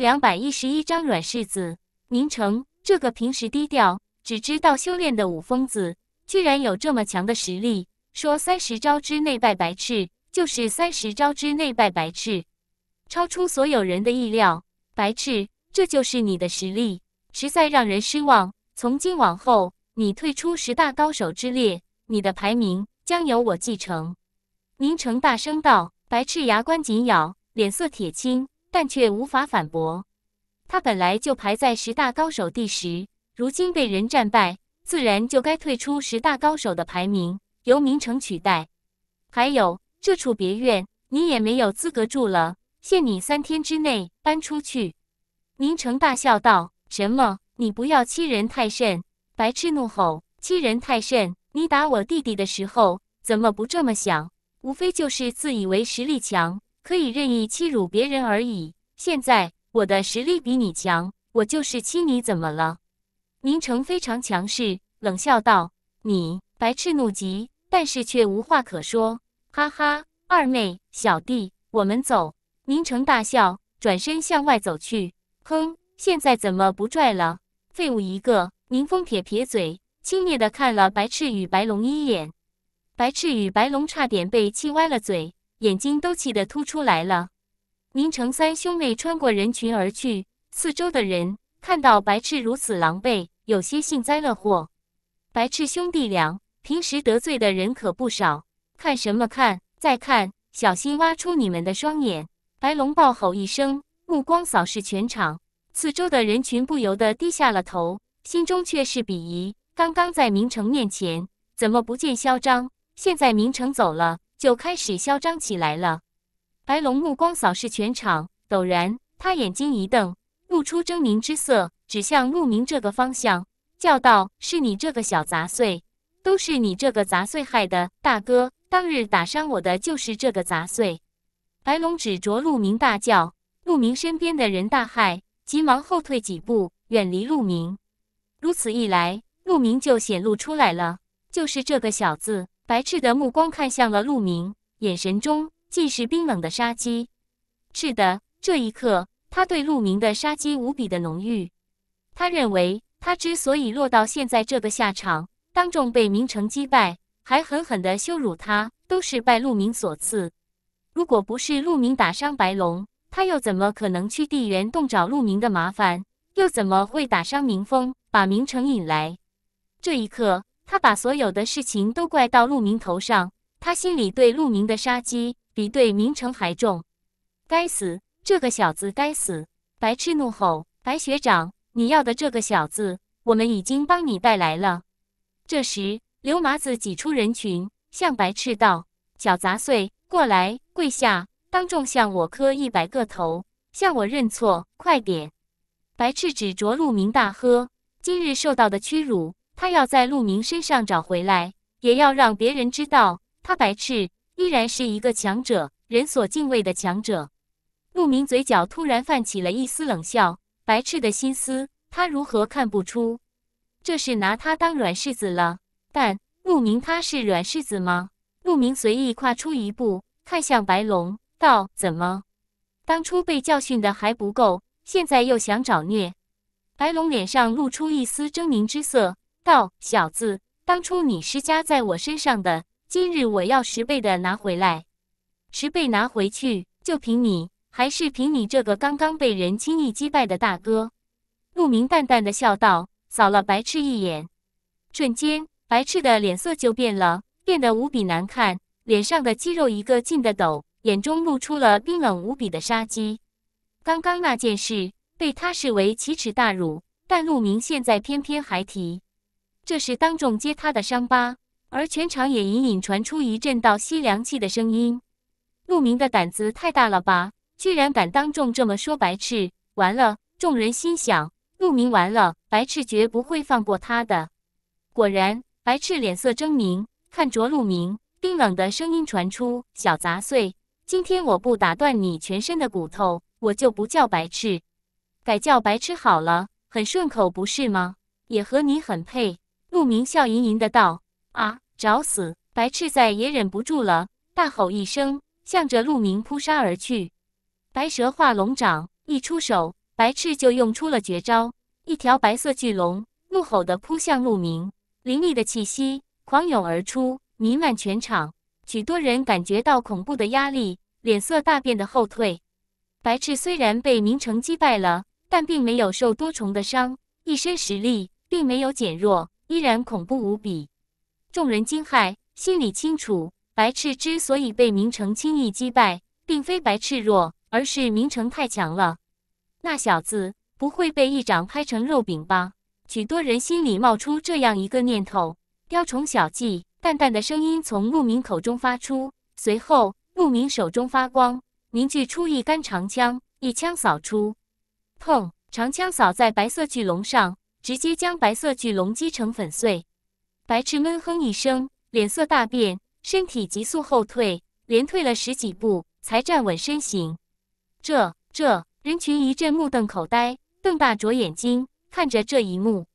两百一十一张软柿子，宁城，这个平时低调、只知道修炼的武疯子，居然有这么强的实力！说三十招之内败白炽，就是三十招之内败白炽，超出所有人的意料。白炽，这就是你的实力，实在让人失望。从今往后，你退出十大高手之列，你的排名将由我继承。”宁城大声道。白炽牙关紧咬，脸色铁青。但却无法反驳。他本来就排在十大高手第十，如今被人战败，自然就该退出十大高手的排名，由明成取代。还有这处别院，你也没有资格住了。限你三天之内搬出去！明成大笑道：“什么？你不要欺人太甚！”白痴怒吼：“欺人太甚！你打我弟弟的时候，怎么不这么想？无非就是自以为实力强。”可以任意欺辱别人而已。现在我的实力比你强，我就是欺你，怎么了？宁城非常强势，冷笑道：“你白赤怒极，但是却无话可说。”哈哈，二妹，小弟，我们走！”宁城大笑，转身向外走去。“哼，现在怎么不拽了？废物一个！”宁风撇撇嘴，轻蔑的看了白赤与白龙一眼，白赤与白龙差点被气歪了嘴。眼睛都气得突出来了。明成三兄妹穿过人群而去，四周的人看到白痴如此狼狈，有些幸灾乐祸。白痴兄弟俩平时得罪的人可不少，看什么看？再看，小心挖出你们的双眼！白龙暴吼一声，目光扫视全场，四周的人群不由得低下了头，心中却是鄙夷。刚刚在明成面前怎么不见嚣张？现在明成走了。就开始嚣张起来了。白龙目光扫视全场，陡然他眼睛一瞪，露出狰狞之色，指向陆明这个方向，叫道：“是你这个小杂碎！都是你这个杂碎害的！大哥，当日打伤我的就是这个杂碎！”白龙指着陆明大叫，陆明身边的人大骇，急忙后退几步，远离陆明。如此一来，陆明就显露出来了，就是这个小子。白炽的目光看向了陆明，眼神中尽是冰冷的杀机。是的，这一刻他对陆明的杀机无比的浓郁。他认为他之所以落到现在这个下场，当众被明成击败，还狠狠地羞辱他，都是拜陆明所赐。如果不是陆明打伤白龙，他又怎么可能去地缘洞找陆明的麻烦？又怎么会打伤明风，把明城引来？这一刻。他把所有的事情都怪到陆明头上，他心里对陆明的杀机比对明成还重。该死，这个小子该死！白痴怒吼：“白学长，你要的这个小子，我们已经帮你带来了。”这时，刘麻子挤出人群，向白痴道：“小杂碎，过来跪下，当众向我磕一百个头，向我认错！快点！”白痴指着陆明大喝：“今日受到的屈辱！”他要在陆明身上找回来，也要让别人知道，他白赤依然是一个强者，人所敬畏的强者。陆明嘴角突然泛起了一丝冷笑，白赤的心思，他如何看不出？这是拿他当软柿子了。但陆明他是软柿子吗？陆明随意跨出一步，看向白龙，道：“怎么，当初被教训的还不够，现在又想找虐？”白龙脸上露出一丝狰狞之色。小子，当初你施加在我身上的，今日我要十倍的拿回来，十倍拿回去，就凭你，还是凭你这个刚刚被人轻易击败的大哥？陆明淡淡的笑道，扫了白痴一眼，瞬间白痴的脸色就变了，变得无比难看，脸上的肌肉一个劲的抖，眼中露出了冰冷无比的杀机。刚刚那件事被他视为奇耻大辱，但陆明现在偏偏还提。这是当众揭他的伤疤，而全场也隐隐传出一阵倒吸凉气的声音。陆明的胆子太大了吧，居然敢当众这么说白痴！完了，众人心想，陆明完了，白痴绝不会放过他的。果然，白痴脸色狰狞，看着陆明，冰冷的声音传出：“小杂碎，今天我不打断你全身的骨头，我就不叫白痴，改叫白痴好了，很顺口不是吗？也和你很配。”陆明笑吟吟的道：“啊，找死！”白赤再也忍不住了，大吼一声，向着陆明扑杀而去。白蛇化龙掌一出手，白赤就用出了绝招，一条白色巨龙怒吼的扑向陆明，凌厉的气息狂涌而出，弥漫全场。许多人感觉到恐怖的压力，脸色大变的后退。白赤虽然被明成击败了，但并没有受多重的伤，一身实力并没有减弱。依然恐怖无比，众人惊骇，心里清楚，白赤之所以被明成轻易击败，并非白赤弱，而是明成太强了。那小子不会被一掌拍成肉饼吧？许多人心里冒出这样一个念头。雕虫小技，淡淡的声音从陆明口中发出，随后陆明手中发光，凝聚出一杆长枪，一枪扫出，砰！长枪扫在白色巨龙上。直接将白色巨龙击成粉碎，白翅闷哼一声，脸色大变，身体急速后退，连退了十几步才站稳身形。这这，人群一阵目瞪口呆，瞪大着眼睛看着这一幕。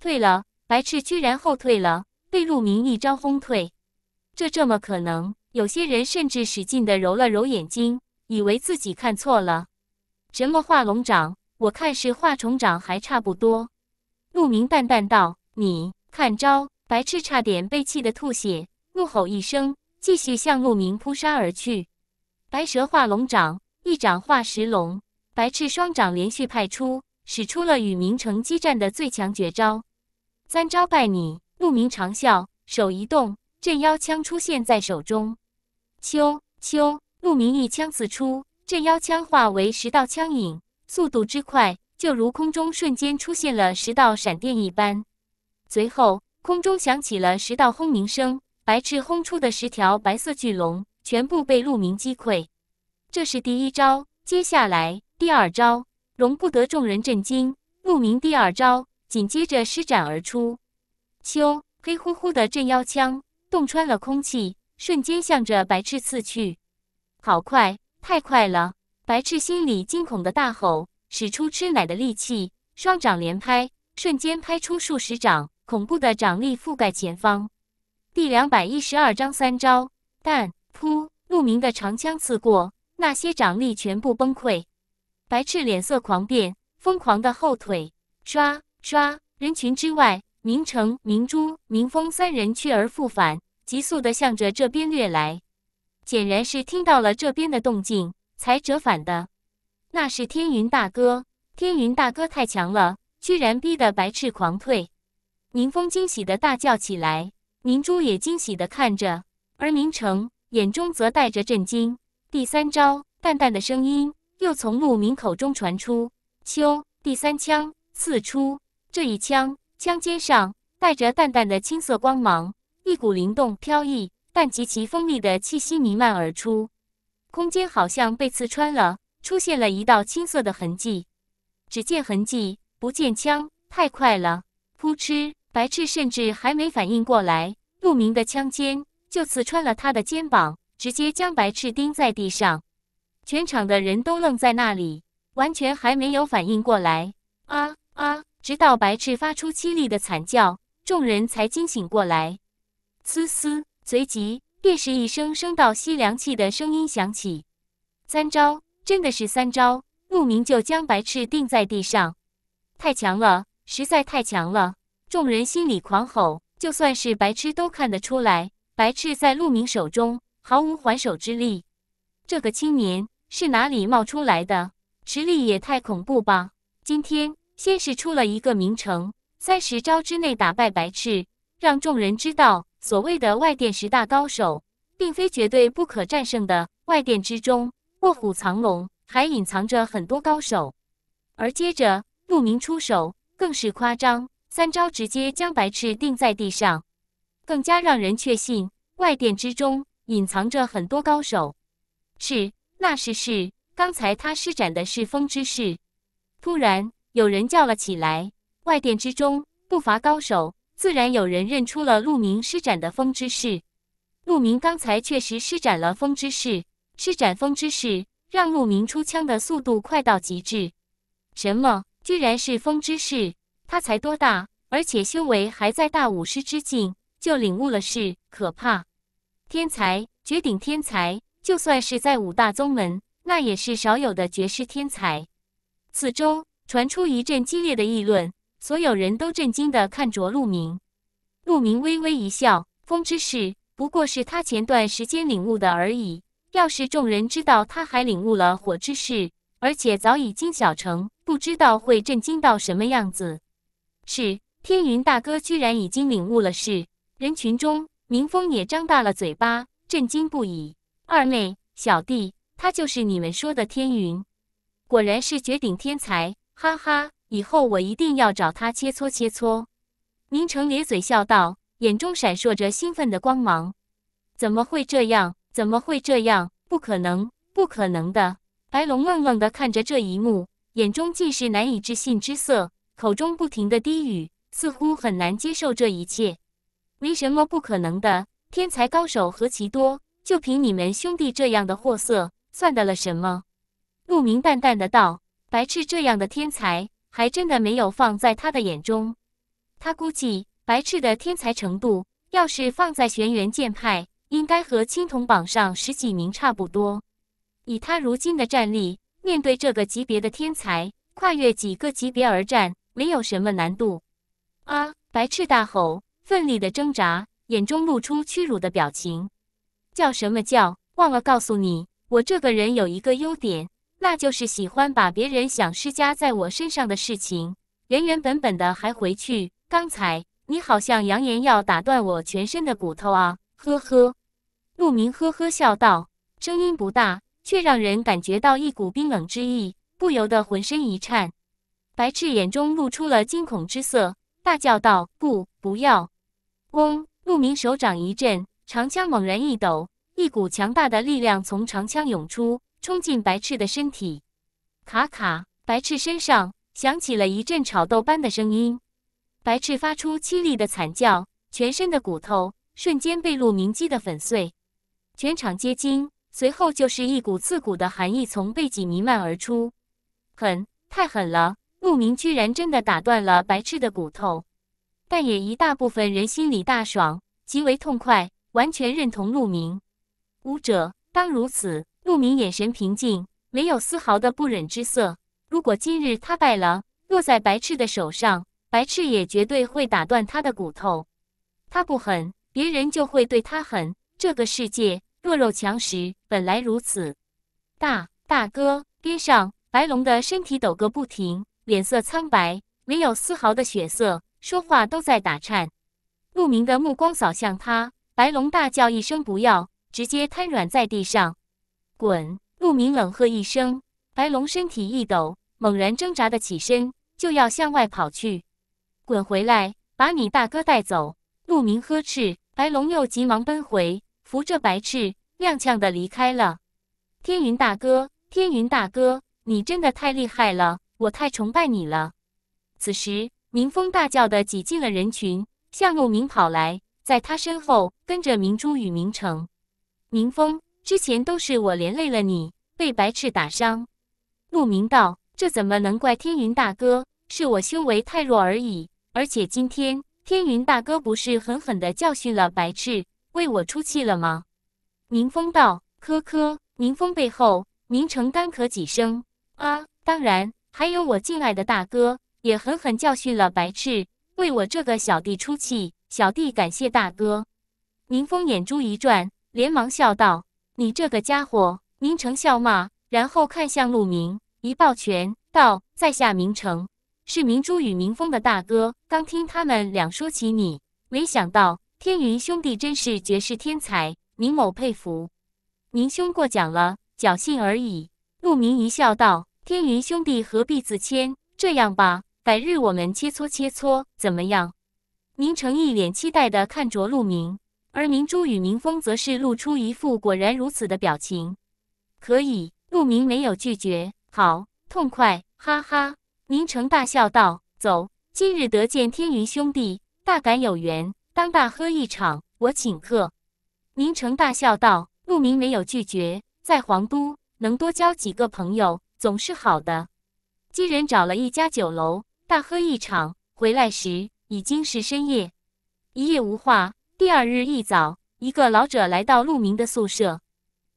退了，白翅居然后退了，被陆明一招轰退。这这么可能？有些人甚至使劲的揉了揉眼睛，以为自己看错了。什么化龙掌？我看是化虫掌还差不多。陆明淡淡道：“你看招。”白痴差点被气得吐血，怒吼一声，继续向陆明扑杀而去。白蛇化龙掌，一掌化石龙，白痴双掌连续派出，使出了与明成激战的最强绝招。三招败你！陆明长啸，手一动，镇妖枪出现在手中。秋秋，陆明一枪刺出，镇妖枪化为十道枪影，速度之快。就如空中瞬间出现了十道闪电一般，随后空中响起了十道轰鸣声。白翅轰出的十条白色巨龙全部被鹿鸣击溃。这是第一招，接下来第二招，容不得众人震惊。鹿鸣第二招紧接着施展而出，咻！黑乎乎的镇妖枪洞穿了空气，瞬间向着白翅刺去。好快，太快了！白翅心里惊恐的大吼。使出吃奶的力气，双掌连拍，瞬间拍出数十掌，恐怖的掌力覆盖前方。第两百一十二章三招，但噗，鹿明的长枪刺过，那些掌力全部崩溃。白赤脸色狂变，疯狂的后退。刷刷。人群之外，明成、明珠、明峰三人去而复返，急速的向着这边掠来，显然是听到了这边的动静才折返的。那是天云大哥，天云大哥太强了，居然逼得白翅狂退。宁风惊喜的大叫起来，宁珠也惊喜的看着，而宁城眼中则带着震惊。第三招，淡淡的声音又从牧明口中传出：“秋，第三枪刺出。”这一枪，枪尖上带着淡淡的青色光芒，一股灵动飘逸但极其锋利的气息弥漫而出，空间好像被刺穿了。出现了一道青色的痕迹，只见痕迹不见枪，太快了！扑哧，白翅甚至还没反应过来，杜明的枪尖就刺穿了他的肩膀，直接将白翅钉在地上。全场的人都愣在那里，完全还没有反应过来。啊啊！直到白翅发出凄厉的惨叫，众人才惊醒过来。嘶嘶，随即便是一声声到吸凉气的声音响起。三招。真的是三招，陆明就将白炽定在地上，太强了，实在太强了！众人心里狂吼。就算是白痴都看得出来，白炽在陆明手中毫无还手之力。这个青年是哪里冒出来的？实力也太恐怖吧！今天先是出了一个名城，三十招之内打败白炽，让众人知道，所谓的外殿十大高手，并非绝对不可战胜的外殿之中。卧虎藏龙，还隐藏着很多高手。而接着，陆明出手更是夸张，三招直接将白痴钉在地上，更加让人确信外殿之中隐藏着很多高手。是，那是是。刚才他施展的是风之势。突然，有人叫了起来：“外殿之中不乏高手，自然有人认出了陆明施展的风之势。”陆明刚才确实施展了风之势。施展风之势，让陆明出枪的速度快到极致。什么？居然是风之势！他才多大，而且修为还在大武师之境，就领悟了是可怕！天才，绝顶天才，就算是在五大宗门，那也是少有的绝世天才。此中传出一阵激烈的议论，所有人都震惊地看着陆明。陆明微微一笑：“风之势，不过是他前段时间领悟的而已。”要是众人知道他还领悟了火之事，而且早已经小成，不知道会震惊到什么样子。是天云大哥居然已经领悟了事，人群中，明峰也张大了嘴巴，震惊不已。二妹，小弟，他就是你们说的天云，果然是绝顶天才！哈哈，以后我一定要找他切磋切磋。明成咧嘴笑道，眼中闪烁着兴奋的光芒。怎么会这样？怎么会这样？不可能，不可能的！白龙愣愣的看着这一幕，眼中尽是难以置信之色，口中不停的低语，似乎很难接受这一切。没什么不可能的，天才高手何其多，就凭你们兄弟这样的货色，算得了什么？陆明淡淡的道：“白痴这样的天才，还真的没有放在他的眼中。他估计白痴的天才程度，要是放在玄元剑派。”应该和青铜榜上十几名差不多。以他如今的战力，面对这个级别的天才，跨越几个级别而战没有什么难度。啊！白痴大吼，奋力的挣扎，眼中露出屈辱的表情。叫什么叫？忘了告诉你，我这个人有一个优点，那就是喜欢把别人想施加在我身上的事情原原本本的还回去。刚才你好像扬言要打断我全身的骨头啊！呵呵。鹿鸣呵呵笑道，声音不大，却让人感觉到一股冰冷之意，不由得浑身一颤。白赤眼中露出了惊恐之色，大叫道：“不，不要！”嗡，鹿鸣手掌一震，长枪猛然一抖，一股强大的力量从长枪涌出，冲进白赤的身体。咔咔，白赤身上响起了一阵炒豆般的声音，白赤发出凄厉的惨叫，全身的骨头瞬间被鹿鸣击得粉碎。全场皆惊，随后就是一股刺骨的寒意从背脊弥漫而出。狠，太狠了！陆明居然真的打断了白痴的骨头。但也一大部分人心里大爽，极为痛快，完全认同陆明。武者当如此。陆明眼神平静，没有丝毫的不忍之色。如果今日他败了，落在白痴的手上，白痴也绝对会打断他的骨头。他不狠，别人就会对他狠。这个世界。弱肉强食，本来如此。大大哥，边上，白龙的身体抖个不停，脸色苍白，没有丝毫的血色，说话都在打颤。陆明的目光扫向他，白龙大叫一声“不要”，直接瘫软在地上。滚！陆明冷喝一声，白龙身体一抖，猛然挣扎的起身，就要向外跑去。滚回来，把你大哥带走！陆明呵斥，白龙又急忙奔回。扶着白炽，踉跄的离开了。天云大哥，天云大哥，你真的太厉害了，我太崇拜你了。此时，明风大叫的挤进了人群，向陆明跑来，在他身后跟着明珠与明成。明风，之前都是我连累了你，被白炽打伤。陆明道：“这怎么能怪天云大哥？是我修为太弱而已。而且今天，天云大哥不是狠狠的教训了白炽？”为我出气了吗？明风道：“呵呵。”明风背后，明成干咳几声。“啊，当然。”还有我敬爱的大哥，也狠狠教训了白痴，为我这个小弟出气。小弟感谢大哥。明风眼珠一转，连忙笑道：“你这个家伙。”明成笑骂，然后看向陆明，一抱拳道：“在下明成，是明珠与明风的大哥。刚听他们俩说起你，没想到。”天云兄弟真是绝世天才，明某佩服。明兄过奖了，侥幸而已。陆明一笑，道：“天云兄弟何必自谦？这样吧，百日我们切磋切磋，怎么样？”明成一脸期待的看着陆明，而明珠与明风则是露出一副果然如此的表情。可以，陆明没有拒绝。好，痛快！哈哈，明成大笑道：“走，今日得见天云兄弟，大感有缘。”当大喝一场，我请客。”宁城大笑道。陆明没有拒绝，在皇都能多交几个朋友，总是好的。几人找了一家酒楼，大喝一场。回来时已经是深夜，一夜无话。第二日一早，一个老者来到陆明的宿舍：“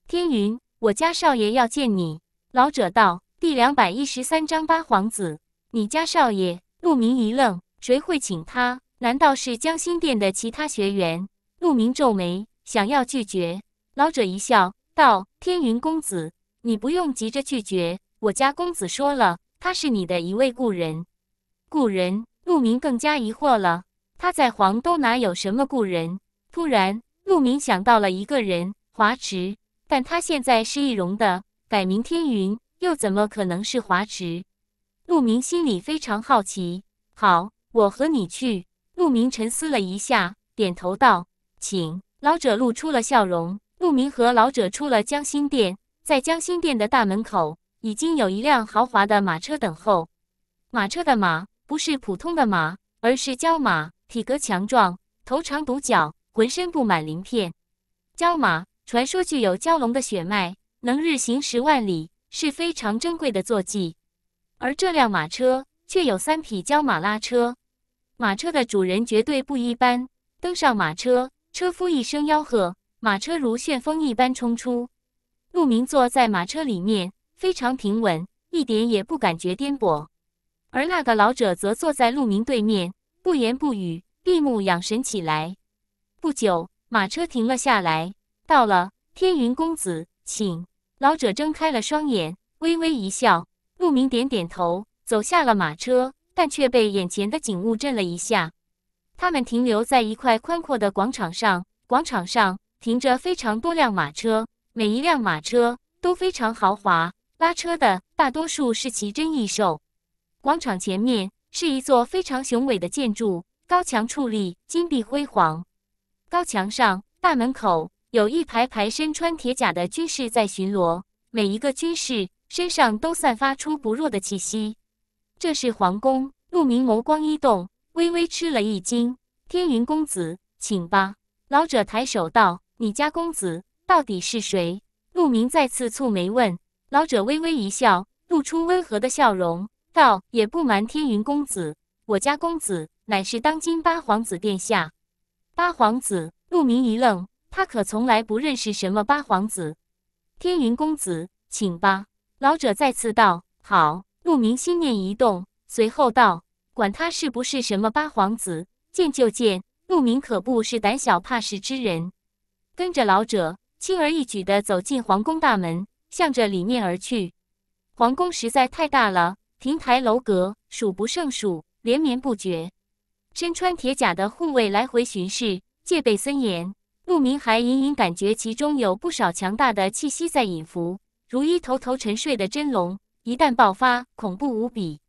天云，我家少爷要见你。”老者道：“第两百一十三章八皇子，你家少爷。”陆明一愣：“谁会请他？”难道是江心殿的其他学员？陆明皱眉，想要拒绝。老者一笑，道：“天云公子，你不用急着拒绝。我家公子说了，他是你的一位故人。”故人，陆明更加疑惑了。他在黄都哪有什么故人？突然，陆明想到了一个人，华池，但他现在是易容的，改名天云，又怎么可能是华池？陆明心里非常好奇。好，我和你去。陆明沉思了一下，点头道：“请。”老者露出了笑容。陆明和老者出了江心殿，在江心殿的大门口，已经有一辆豪华的马车等候。马车的马不是普通的马，而是蛟马，体格强壮，头长独角，浑身布满鳞片。蛟马传说具有蛟龙的血脉，能日行十万里，是非常珍贵的坐骑。而这辆马车却有三匹蛟马拉车。马车的主人绝对不一般。登上马车，车夫一声吆喝，马车如旋风一般冲出。陆明坐在马车里面，非常平稳，一点也不感觉颠簸。而那个老者则坐在陆明对面，不言不语，闭目养神起来。不久，马车停了下来，到了天云公子，请老者睁开了双眼，微微一笑。陆明点点头，走下了马车。但却被眼前的景物震了一下。他们停留在一块宽阔的广场上，广场上停着非常多辆马车，每一辆马车都非常豪华。拉车的大多数是奇珍异兽。广场前面是一座非常雄伟的建筑，高墙矗立，金碧辉煌。高墙上大门口有一排排身穿铁甲的军士在巡逻，每一个军士身上都散发出不弱的气息。这是皇宫。陆明眸光一动，微微吃了一惊。天云公子，请吧。老者抬手道：“你家公子到底是谁？”陆明再次蹙眉问。老者微微一笑，露出温和的笑容，道：“也不瞒天云公子，我家公子乃是当今八皇子殿下。”八皇子？陆明一愣，他可从来不认识什么八皇子。天云公子，请吧。老者再次道：“好。”陆明心念一动，随后道：“管他是不是什么八皇子，见就见。陆明可不是胆小怕事之人。”跟着老者，轻而易举的走进皇宫大门，向着里面而去。皇宫实在太大了，亭台楼阁数不胜数，连绵不绝。身穿铁甲的护卫来回巡视，戒备森严。陆明还隐隐感觉其中有不少强大的气息在隐伏，如一头头沉睡的真龙。一旦爆发，恐怖无比。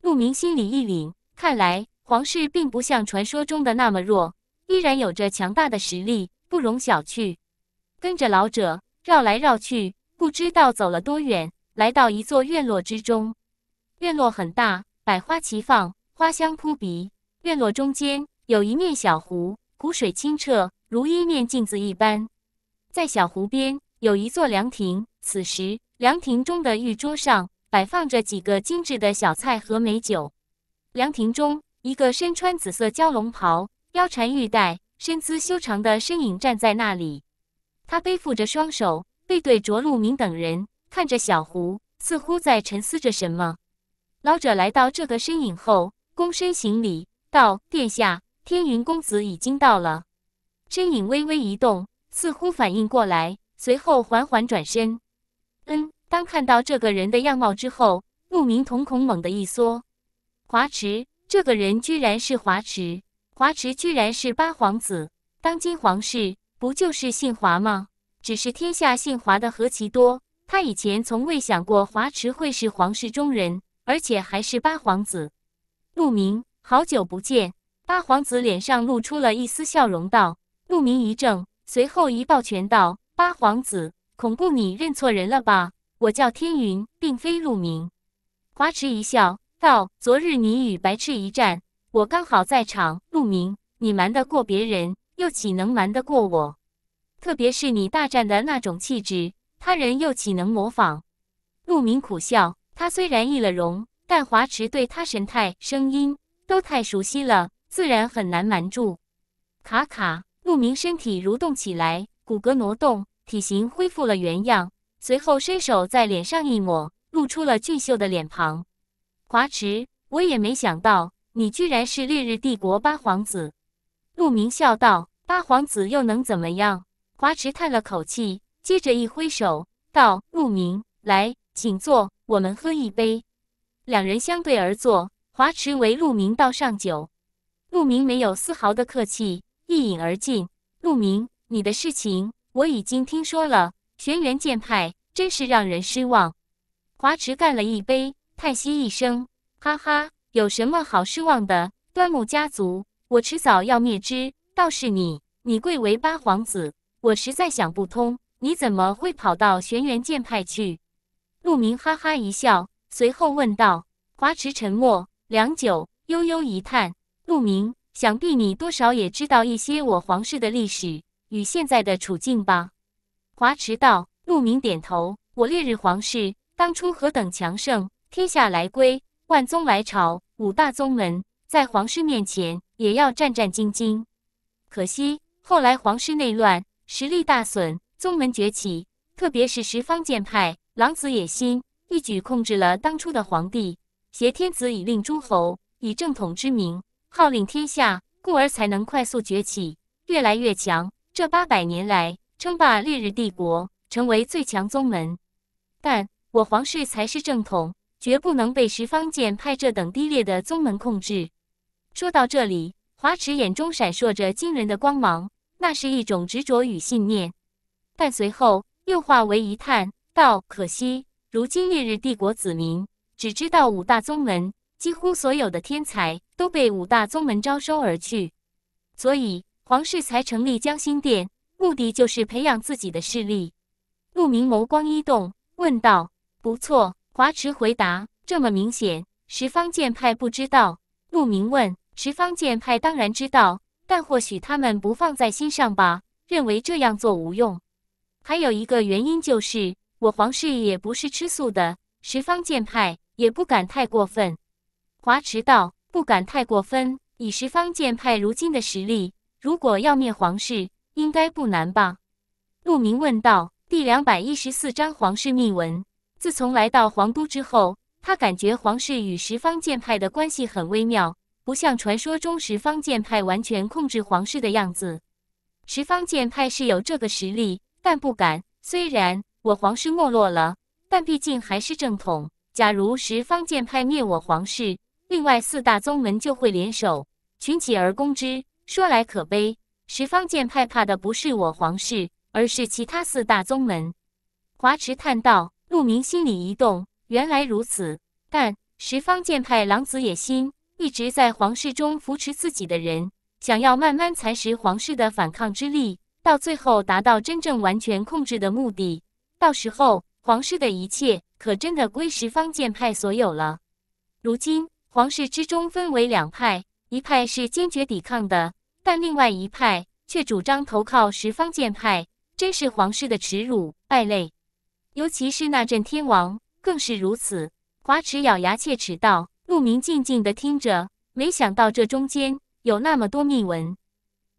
陆明心里一凛，看来皇室并不像传说中的那么弱，依然有着强大的实力，不容小觑。跟着老者绕来绕去，不知道走了多远，来到一座院落之中。院落很大，百花齐放，花香扑鼻。院落中间有一面小湖，湖水清澈，如一面镜子一般。在小湖边有一座凉亭，此时凉亭中的玉桌上。摆放着几个精致的小菜和美酒，凉亭中，一个身穿紫色蛟龙袍、腰缠玉带、身姿修长的身影站在那里。他背负着双手，背对着陆明等人，看着小胡，似乎在沉思着什么。老者来到这个身影后，躬身行礼道：“殿下，天云公子已经到了。”身影微微一动，似乎反应过来，随后缓缓转身：“嗯。”当看到这个人的样貌之后，陆明瞳孔猛地一缩。华池，这个人居然是华池，华池居然是八皇子。当今皇室不就是姓华吗？只是天下姓华的何其多。他以前从未想过华池会是皇室中人，而且还是八皇子。陆明，好久不见。八皇子脸上露出了一丝笑容，道：“陆明，一怔，随后一抱拳道：‘八皇子，恐怖你认错人了吧。’”我叫天云，并非陆明。”华池一笑道：“昨日你与白痴一战，我刚好在场。陆明，你瞒得过别人，又岂能瞒得过我？特别是你大战的那种气质，他人又岂能模仿？”陆明苦笑，他虽然易了容，但华池对他神态、声音都太熟悉了，自然很难瞒住。卡卡，陆明身体蠕动起来，骨骼挪动，体型恢复了原样。随后伸手在脸上一抹，露出了俊秀的脸庞。华池，我也没想到你居然是烈日帝国八皇子。陆明笑道：“八皇子又能怎么样？”华池叹了口气，接着一挥手道：“陆明，来，请坐，我们喝一杯。”两人相对而坐，华池为陆明倒上酒。陆明没有丝毫的客气，一饮而尽。陆明，你的事情我已经听说了。玄元剑派真是让人失望。华池干了一杯，叹息一声：“哈哈，有什么好失望的？端木家族，我迟早要灭之。倒是你，你贵为八皇子，我实在想不通，你怎么会跑到玄元剑派去？”陆明哈哈一笑，随后问道：“华池，沉默良久，悠悠一叹：陆明，想必你多少也知道一些我皇室的历史与现在的处境吧？”华迟道，陆明点头。我烈日皇室当初何等强盛，天下来归，万宗来朝，五大宗门在皇室面前也要战战兢兢。可惜后来皇室内乱，实力大损，宗门崛起，特别是十方剑派，狼子野心，一举控制了当初的皇帝，挟天子以令诸侯，以正统之名号令天下，故而才能快速崛起，越来越强。这八百年来。称霸烈日帝国，成为最强宗门，但我皇室才是正统，绝不能被十方剑派这等低劣的宗门控制。说到这里，华池眼中闪烁着惊人的光芒，那是一种执着与信念。但随后又化为一叹，道：“可惜，如今烈日帝国子民只知道五大宗门，几乎所有的天才都被五大宗门招收而去，所以皇室才成立江心殿。”目的就是培养自己的势力。陆明眸光一动，问道：“不错。”华池回答：“这么明显，十方剑派不知道。”陆明问：“十方剑派当然知道，但或许他们不放在心上吧，认为这样做无用。还有一个原因就是，我皇室也不是吃素的，十方剑派也不敢太过分。”华池道：“不敢太过分。以十方剑派如今的实力，如果要灭皇室。”应该不难吧？陆明问道。第两百一十四章皇室秘闻。自从来到皇都之后，他感觉皇室与十方剑派的关系很微妙，不像传说中十方剑派完全控制皇室的样子。十方剑派是有这个实力，但不敢。虽然我皇室没落了，但毕竟还是正统。假如十方剑派灭我皇室，另外四大宗门就会联手群起而攻之。说来可悲。十方剑派怕的不是我皇室，而是其他四大宗门。华池叹道：“陆明心里一动，原来如此。但十方剑派狼子野心，一直在皇室中扶持自己的人，想要慢慢蚕食皇室的反抗之力，到最后达到真正完全控制的目的。到时候，皇室的一切可真的归十方剑派所有了。如今，皇室之中分为两派，一派是坚决抵抗的。”但另外一派却主张投靠十方剑派，真是皇室的耻辱败类，尤其是那阵天王更是如此。华池咬牙切齿道。陆明静静的听着，没想到这中间有那么多秘闻。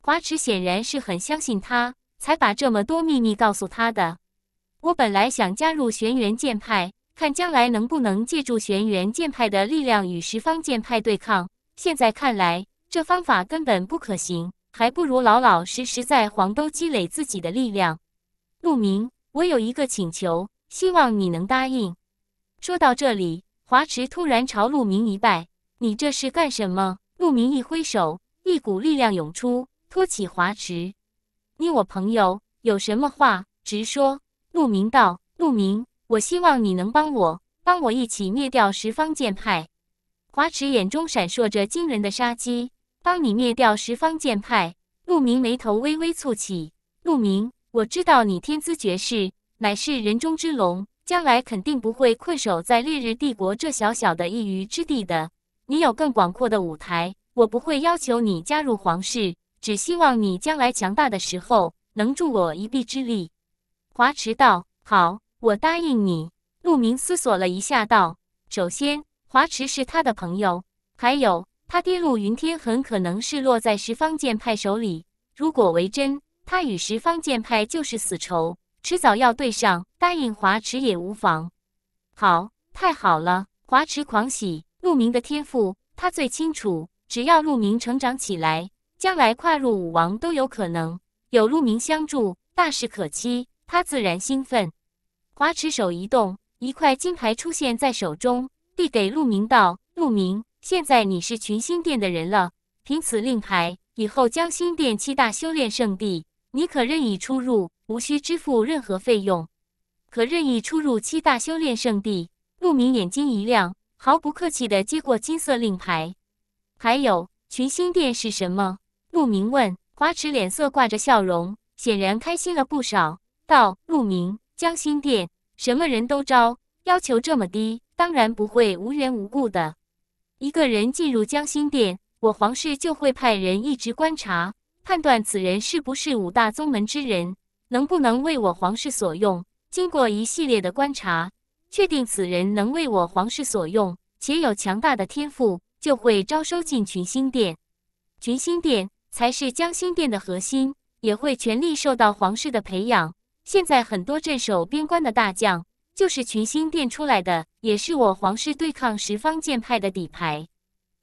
华池显然是很相信他，才把这么多秘密告诉他的。我本来想加入玄元剑派，看将来能不能借助玄元剑派的力量与十方剑派对抗。现在看来。这方法根本不可行，还不如老老实实在黄都积累自己的力量。陆明，我有一个请求，希望你能答应。说到这里，华池突然朝陆明一拜：“你这是干什么？”陆明一挥手，一股力量涌出，托起华池。你我朋友，有什么话直说。陆明道：“陆明，我希望你能帮我，帮我一起灭掉十方剑派。”华池眼中闪烁着惊人的杀机。帮你灭掉十方剑派，陆明眉头微微蹙起。陆明，我知道你天资绝世，乃是人中之龙，将来肯定不会困守在烈日帝国这小小的一隅之地的。你有更广阔的舞台，我不会要求你加入皇室，只希望你将来强大的时候能助我一臂之力。华池道，好，我答应你。陆明思索了一下，道：“首先，华池是他的朋友，还有。”他跌入云天，很可能是落在十方剑派手里。如果为真，他与十方剑派就是死仇，迟早要对上。答应华池也无妨。好，太好了！华池狂喜。陆明的天赋，他最清楚。只要陆明成长起来，将来跨入武王都有可能。有陆明相助，大事可期。他自然兴奋。华池手一动，一块金牌出现在手中，递给陆明道：“陆明。”现在你是群星殿的人了，凭此令牌，以后将心殿七大修炼圣地，你可任意出入，无需支付任何费用，可任意出入七大修炼圣地。陆明眼睛一亮，毫不客气的接过金色令牌。还有，群星殿是什么？陆明问。华池脸色挂着笑容，显然开心了不少，道：“陆明，江心殿什么人都招，要求这么低，当然不会无缘无故的。”一个人进入江心殿，我皇室就会派人一直观察，判断此人是不是五大宗门之人，能不能为我皇室所用。经过一系列的观察，确定此人能为我皇室所用，且有强大的天赋，就会招收进群星殿。群星殿才是江心殿的核心，也会全力受到皇室的培养。现在很多镇守边关的大将。就是群星殿出来的，也是我皇室对抗十方剑派的底牌。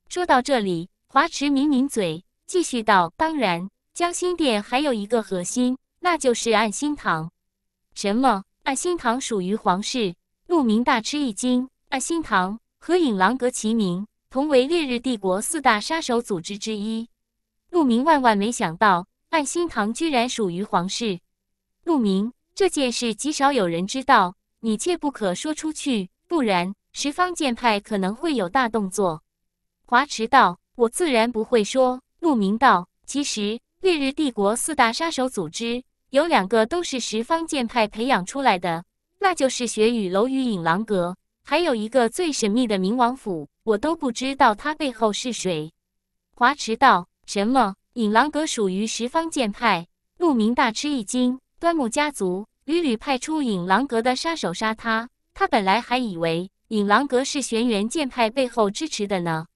说到这里，华池抿抿嘴，继续道：“当然，江心殿还有一个核心，那就是暗心堂。什么？暗心堂属于皇室？”陆明大吃一惊。暗心堂和影狼阁齐名，同为烈日帝国四大杀手组织之一。陆明万万没想到，暗心堂居然属于皇室。陆明，这件事极少有人知道。你切不可说出去，不然十方剑派可能会有大动作。华池道，我自然不会说。陆明道，其实烈日帝国四大杀手组织有两个都是十方剑派培养出来的，那就是雪雨楼与影狼阁，还有一个最神秘的冥王府，我都不知道他背后是谁。华池道，什么？影狼阁属于十方剑派？陆明大吃一惊。端木家族。屡屡派出隐狼阁的杀手杀他，他本来还以为隐狼阁是玄元剑派背后支持的呢，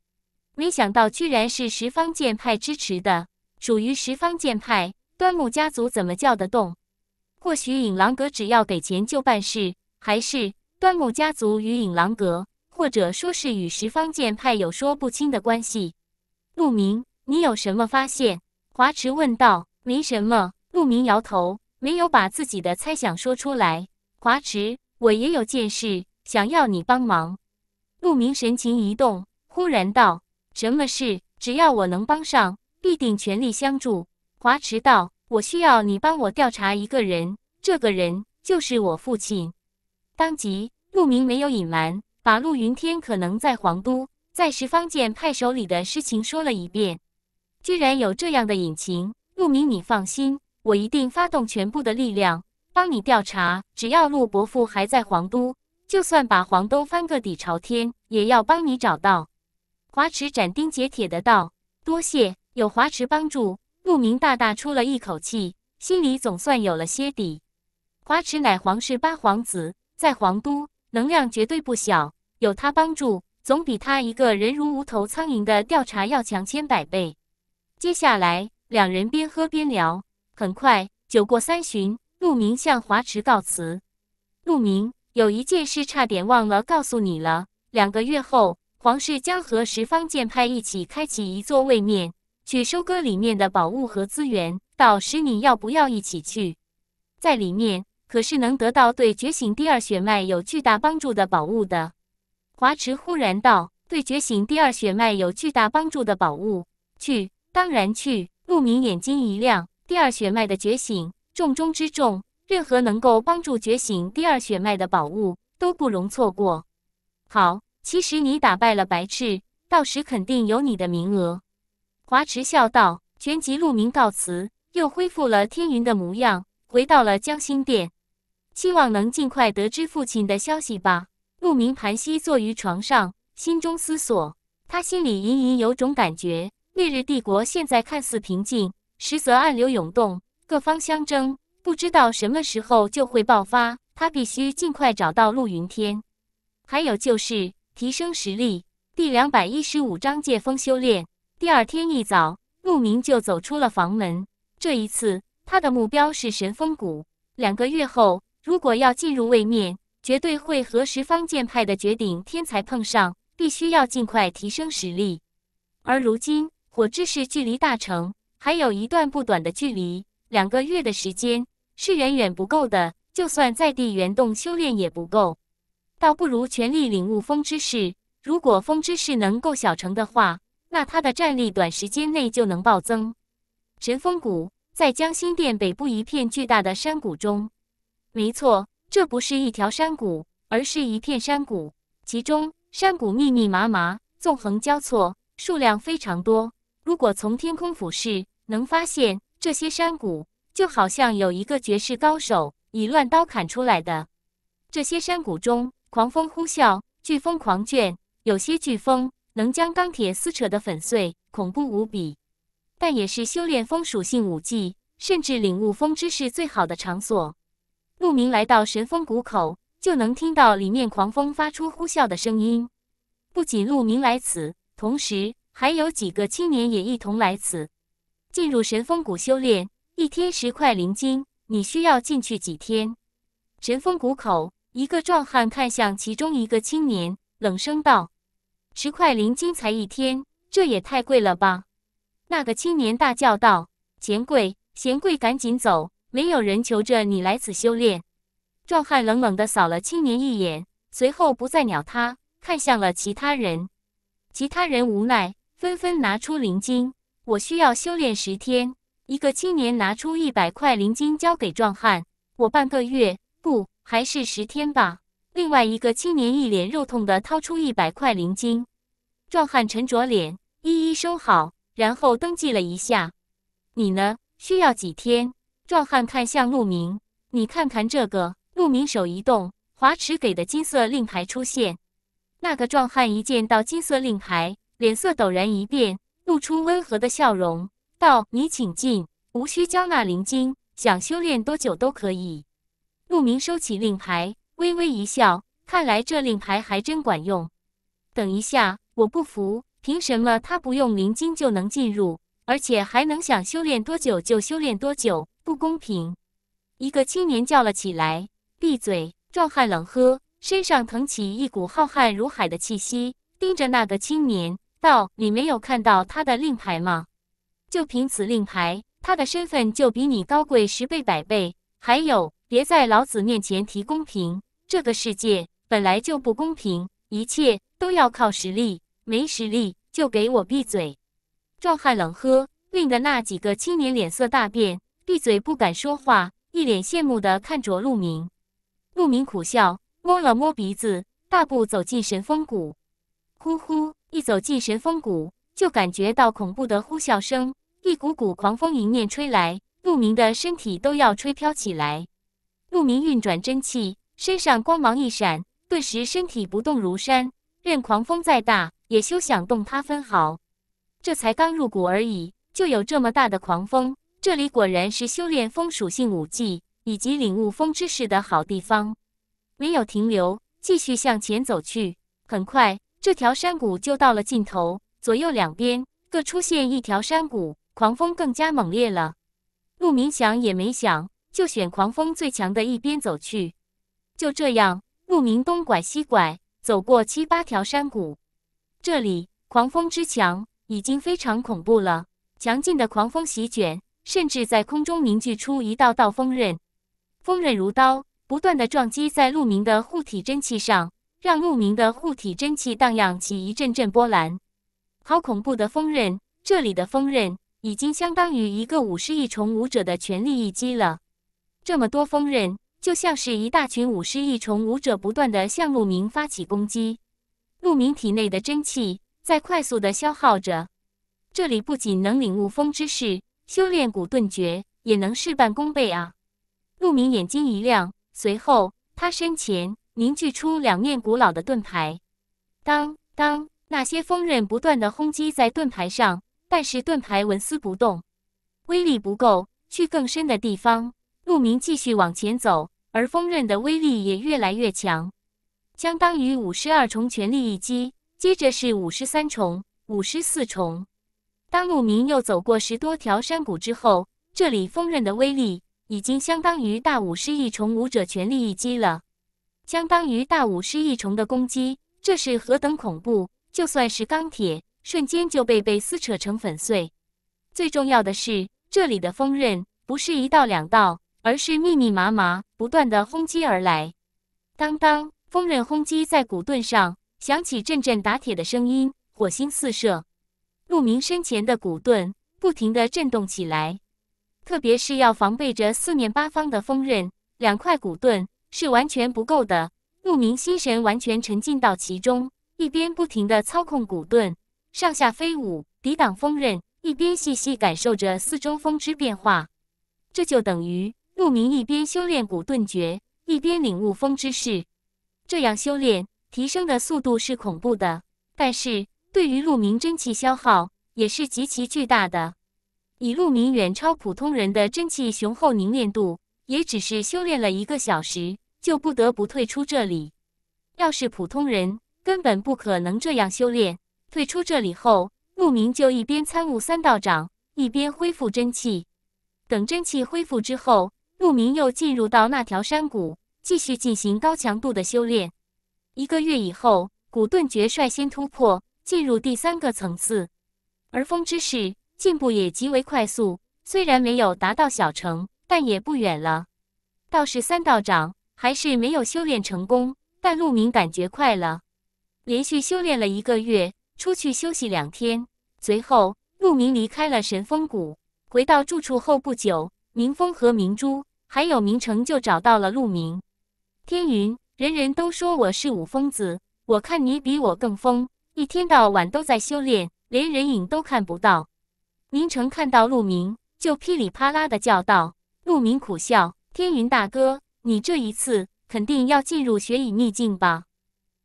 没想到居然是十方剑派支持的。属于十方剑派，端木家族怎么叫得动？或许隐狼阁只要给钱就办事，还是端木家族与隐狼阁，或者说是与十方剑派有说不清的关系？陆明，你有什么发现？华池问道。没什么。陆明摇头。没有把自己的猜想说出来。华池，我也有件事想要你帮忙。陆明神情一动，忽然道：“什么事？只要我能帮上，必定全力相助。”华池道：“我需要你帮我调查一个人，这个人就是我父亲。”当即，陆明没有隐瞒，把陆云天可能在皇都，在十方剑派手里的事情说了一遍。居然有这样的隐情，陆明，你放心。我一定发动全部的力量帮你调查。只要陆伯父还在皇都，就算把皇都翻个底朝天，也要帮你找到。华池斩钉截铁的道：“多谢有华池帮助。”陆明大大出了一口气，心里总算有了些底。华池乃皇室八皇子，在皇都能量绝对不小，有他帮助，总比他一个人如无头苍蝇的调查要强千百倍。接下来，两人边喝边聊。很快，酒过三巡，陆明向华池告辞。陆明有一件事差点忘了告诉你了。两个月后，皇室将和十方剑派一起开启一座位面，去收割里面的宝物和资源。到时你要不要一起去？在里面可是能得到对觉醒第二血脉有巨大帮助的宝物的。华池忽然道：“对觉醒第二血脉有巨大帮助的宝物，去，当然去。”陆明眼睛一亮。第二血脉的觉醒，重中之重。任何能够帮助觉醒第二血脉的宝物，都不容错过。好，其实你打败了白炽，到时肯定有你的名额。华池笑道，全集陆明告辞，又恢复了天云的模样，回到了江心殿。希望能尽快得知父亲的消息吧。陆明盘膝坐于床上，心中思索。他心里隐隐有种感觉：烈日帝国现在看似平静。实则暗流涌动，各方相争，不知道什么时候就会爆发。他必须尽快找到陆云天，还有就是提升实力。第两百一十五章借风修炼。第二天一早，陆明就走出了房门。这一次，他的目标是神风谷。两个月后，如果要进入位面，绝对会和十方剑派的绝顶天才碰上，必须要尽快提升实力。而如今，火之士距离大成。还有一段不短的距离，两个月的时间是远远不够的。就算在地原洞修炼也不够，倒不如全力领悟风之势。如果风之势能够小成的话，那他的战力短时间内就能暴增。神风谷在江心殿北部一片巨大的山谷中，没错，这不是一条山谷，而是一片山谷，其中山谷密密麻麻，纵横交错，数量非常多。如果从天空俯视，能发现这些山谷，就好像有一个绝世高手以乱刀砍出来的。这些山谷中，狂风呼啸，飓风狂卷，有些飓风能将钢铁撕扯得粉碎，恐怖无比。但也是修炼风属性武技，甚至领悟风之士最好的场所。陆明来到神风谷口，就能听到里面狂风发出呼啸的声音。不仅陆明来此，同时还有几个青年也一同来此。进入神风谷修炼，一天十块灵金，你需要进去几天？神风谷口，一个壮汉看向其中一个青年，冷声道：“十块灵金才一天，这也太贵了吧！”那个青年大叫道：“嫌贵，嫌贵，赶紧走！没有人求着你来此修炼。”壮汉冷冷地扫了青年一眼，随后不再鸟他，看向了其他人。其他人无奈，纷纷拿出灵晶。我需要修炼十天。一个青年拿出一百块灵晶交给壮汉。我半个月，不，还是十天吧。另外一个青年一脸肉痛的掏出一百块灵晶。壮汉沉着脸，一一收好，然后登记了一下。你呢？需要几天？壮汉看向陆明，你看看这个。陆明手一动，华池给的金色令牌出现。那个壮汉一见到金色令牌，脸色陡然一变。露出温和的笑容，道：“你请进，无需交纳灵晶，想修炼多久都可以。”陆明收起令牌，微微一笑，看来这令牌还真管用。等一下，我不服！凭什么他不用灵晶就能进入，而且还能想修炼多久就修炼多久？不公平！一个青年叫了起来：“闭嘴！”壮汉冷喝，身上腾起一股浩瀚如海的气息，盯着那个青年。道：“你没有看到他的令牌吗？就凭此令牌，他的身份就比你高贵十倍百倍。还有，别在老子面前提公平，这个世界本来就不公平，一切都要靠实力，没实力就给我闭嘴！”壮汉冷喝，令得那几个青年脸色大变，闭嘴不敢说话，一脸羡慕的看着陆明。陆明苦笑，摸了摸鼻子，大步走进神风谷。呼呼。一走进神风谷，就感觉到恐怖的呼啸声，一股股狂风迎面吹来，陆明的身体都要吹飘起来。陆明运转真气，身上光芒一闪，顿时身体不动如山，任狂风再大也休想动他分毫。这才刚入谷而已，就有这么大的狂风，这里果然是修炼风属性武技以及领悟风之势的好地方。没有停留，继续向前走去，很快。这条山谷就到了尽头，左右两边各出现一条山谷，狂风更加猛烈了。鹿鸣想也没想，就选狂风最强的一边走去。就这样，鹿鸣东拐西拐，走过七八条山谷。这里狂风之强已经非常恐怖了，强劲的狂风席卷，甚至在空中凝聚出一道道风刃，风刃如刀，不断的撞击在鹿鸣的护体真气上。让鹿鸣的护体真气荡漾起一阵阵波澜，好恐怖的风刃！这里的风刃已经相当于一个武师一重武者的全力一击了。这么多风刃，就像是一大群武师一重武者不断的向鹿鸣发起攻击。鹿鸣体内的真气在快速的消耗着。这里不仅能领悟风之势，修炼古遁诀，也能事半功倍啊！鹿鸣眼睛一亮，随后他身前。凝聚出两面古老的盾牌，当当，那些锋刃不断的轰击在盾牌上，但是盾牌纹丝不动，威力不够，去更深的地方。陆明继续往前走，而锋刃的威力也越来越强，相当于五十二重全力一击，接着是五十三重、五十四重。当陆明又走过十多条山谷之后，这里锋刃的威力已经相当于大武师一重武者全力一击了。相当于大五十亿重的攻击，这是何等恐怖！就算是钢铁，瞬间就被被撕扯成粉碎。最重要的是，这里的锋刃不是一道两道，而是密密麻麻、不断的轰击而来。当当，锋刃轰击在骨盾上，响起阵阵打铁的声音，火星四射。陆明身前的骨盾不停地震动起来，特别是要防备着四面八方的锋刃。两块骨盾。是完全不够的。鹿明心神完全沉浸到其中，一边不停地操控骨盾上下飞舞抵挡风刃，一边细细感受着四周风之变化。这就等于鹿明一边修炼骨盾诀，一边领悟风之势。这样修炼提升的速度是恐怖的，但是对于鹿明真气消耗也是极其巨大的。以鹿明远超普通人的真气雄厚凝练度，也只是修炼了一个小时。就不得不退出这里。要是普通人，根本不可能这样修炼。退出这里后，牧民就一边参悟三道长，一边恢复真气。等真气恢复之后，牧民又进入到那条山谷，继续进行高强度的修炼。一个月以后，古顿觉率先突破，进入第三个层次。而风之士进步也极为快速，虽然没有达到小成，但也不远了。倒是三道长。还是没有修炼成功，但陆明感觉快了。连续修炼了一个月，出去休息两天，随后陆明离开了神风谷。回到住处后不久，明风和明珠还有明成就找到了陆明。天云，人人都说我是五疯子，我看你比我更疯，一天到晚都在修炼，连人影都看不到。明成看到陆明，就噼里啪啦的叫道。陆明苦笑，天云大哥。你这一次肯定要进入雪影秘境吧？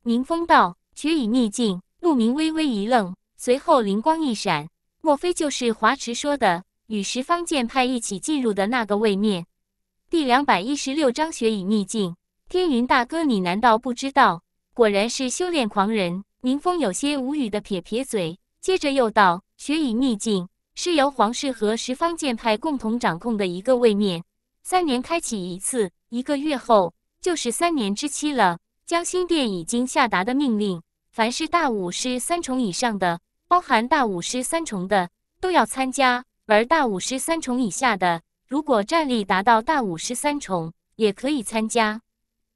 宁风道，雪影秘境。陆明微微一愣，随后灵光一闪，莫非就是华池说的与十方剑派一起进入的那个位面？第两百一十六章雪影秘境。天云大哥，你难道不知道？果然是修炼狂人。宁风有些无语的撇撇嘴，接着又道，雪影秘境是由皇室和十方剑派共同掌控的一个位面。三年开启一次，一个月后就是三年之期了。江心殿已经下达的命令，凡是大武师三重以上的，包含大武师三重的，都要参加；而大武师三重以下的，如果战力达到大武师三重，也可以参加。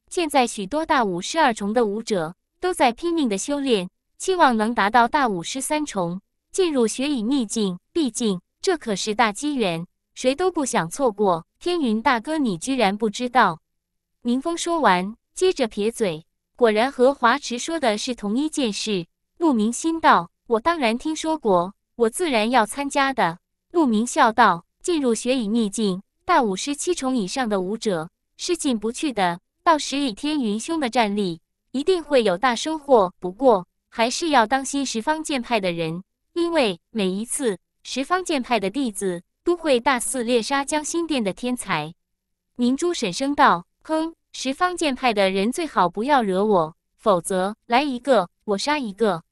现在许多大武师二重的武者都在拼命的修炼，期望能达到大武师三重，进入雪影秘境。毕竟，这可是大机缘。谁都不想错过，天云大哥，你居然不知道？明风说完，接着撇嘴，果然和华池说的是同一件事。陆明心道：“我当然听说过，我自然要参加的。”陆明笑道：“进入雪影秘境，大武师七重以上的武者是进不去的。到时以天云兄的战力，一定会有大收获。不过，还是要当心十方剑派的人，因为每一次十方剑派的弟子。”都会大肆猎杀江心殿的天才。明珠沈声道：“哼，十方剑派的人最好不要惹我，否则来一个我杀一个。”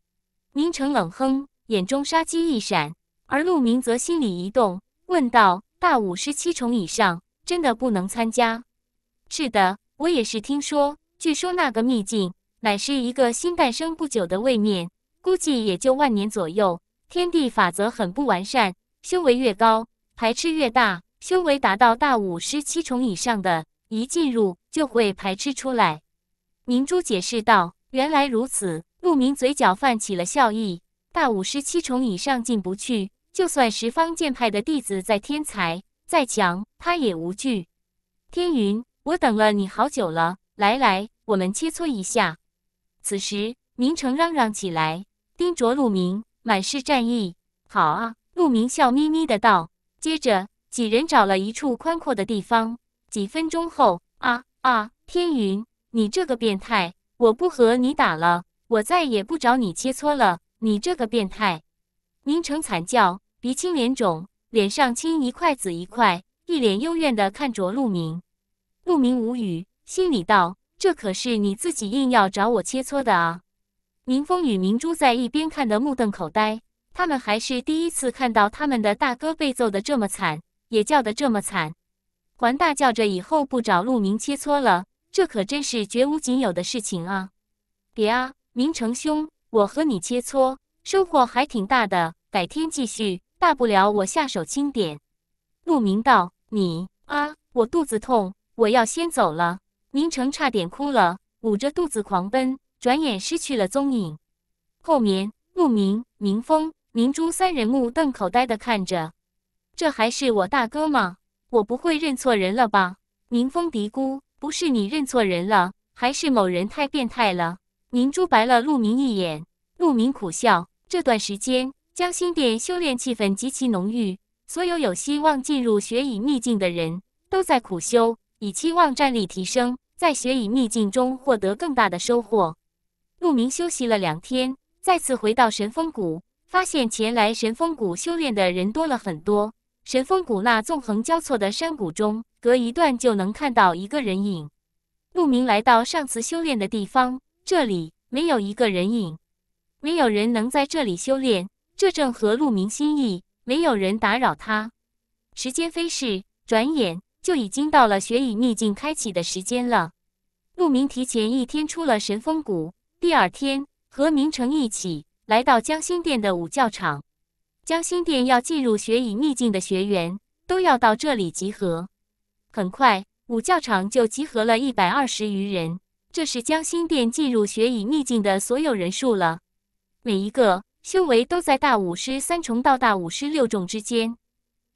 宁城冷哼，眼中杀机一闪。而陆明则心里一动，问道：“大武师七重以上真的不能参加？”“是的，我也是听说。据说那个秘境乃是一个新诞生不久的位面，估计也就万年左右。天地法则很不完善，修为越高。”排斥越大，修为达到大武师七重以上的，一进入就会排斥出来。明珠解释道：“原来如此。”陆明嘴角泛起了笑意。大武师七重以上进不去，就算十方剑派的弟子再天才再强，他也无惧。天云，我等了你好久了，来来，我们切磋一下。此时，明成嚷嚷起来，盯着陆明，满是战意。好啊，陆明笑眯眯的道。接着，几人找了一处宽阔的地方。几分钟后，啊啊！天云，你这个变态，我不和你打了，我再也不找你切磋了！你这个变态！宁成惨叫，鼻青脸肿，脸上青一块紫一块，一脸幽怨的看着陆明。陆明无语，心里道：这可是你自己硬要找我切磋的啊！宁风与明珠在一边看的目瞪口呆。他们还是第一次看到他们的大哥被揍得这么惨，也叫得这么惨，还大叫着以后不找陆明切磋了。这可真是绝无仅有的事情啊！别啊，明成兄，我和你切磋，收获还挺大的。改天继续，大不了我下手轻点。陆明道：“你啊，我肚子痛，我要先走了。”明成差点哭了，捂着肚子狂奔，转眼失去了踪影。后面，陆明、明峰、明珠三人目瞪口呆的看着，这还是我大哥吗？我不会认错人了吧？宁风嘀咕：“不是你认错人了，还是某人太变态了。”明珠白了陆明一眼，陆明苦笑。这段时间，江心殿修炼气氛极其浓郁，所有有希望进入雪影秘境的人都在苦修，以期望战力提升，在雪影秘境中获得更大的收获。陆明休息了两天，再次回到神风谷。发现前来神风谷修炼的人多了很多。神风谷那纵横交错的山谷中，隔一段就能看到一个人影。陆明来到上次修炼的地方，这里没有一个人影，没有人能在这里修炼。这正合陆明心意，没有人打扰他。时间飞逝，转眼就已经到了雪影秘境开启的时间了。陆明提前一天出了神风谷，第二天和明成一起。来到江心殿的武教场，江心殿要进入学以秘境的学员都要到这里集合。很快，武教场就集合了一百二十余人，这是江心殿进入学以秘境的所有人数了。每一个修为都在大武师三重到大武师六重之间。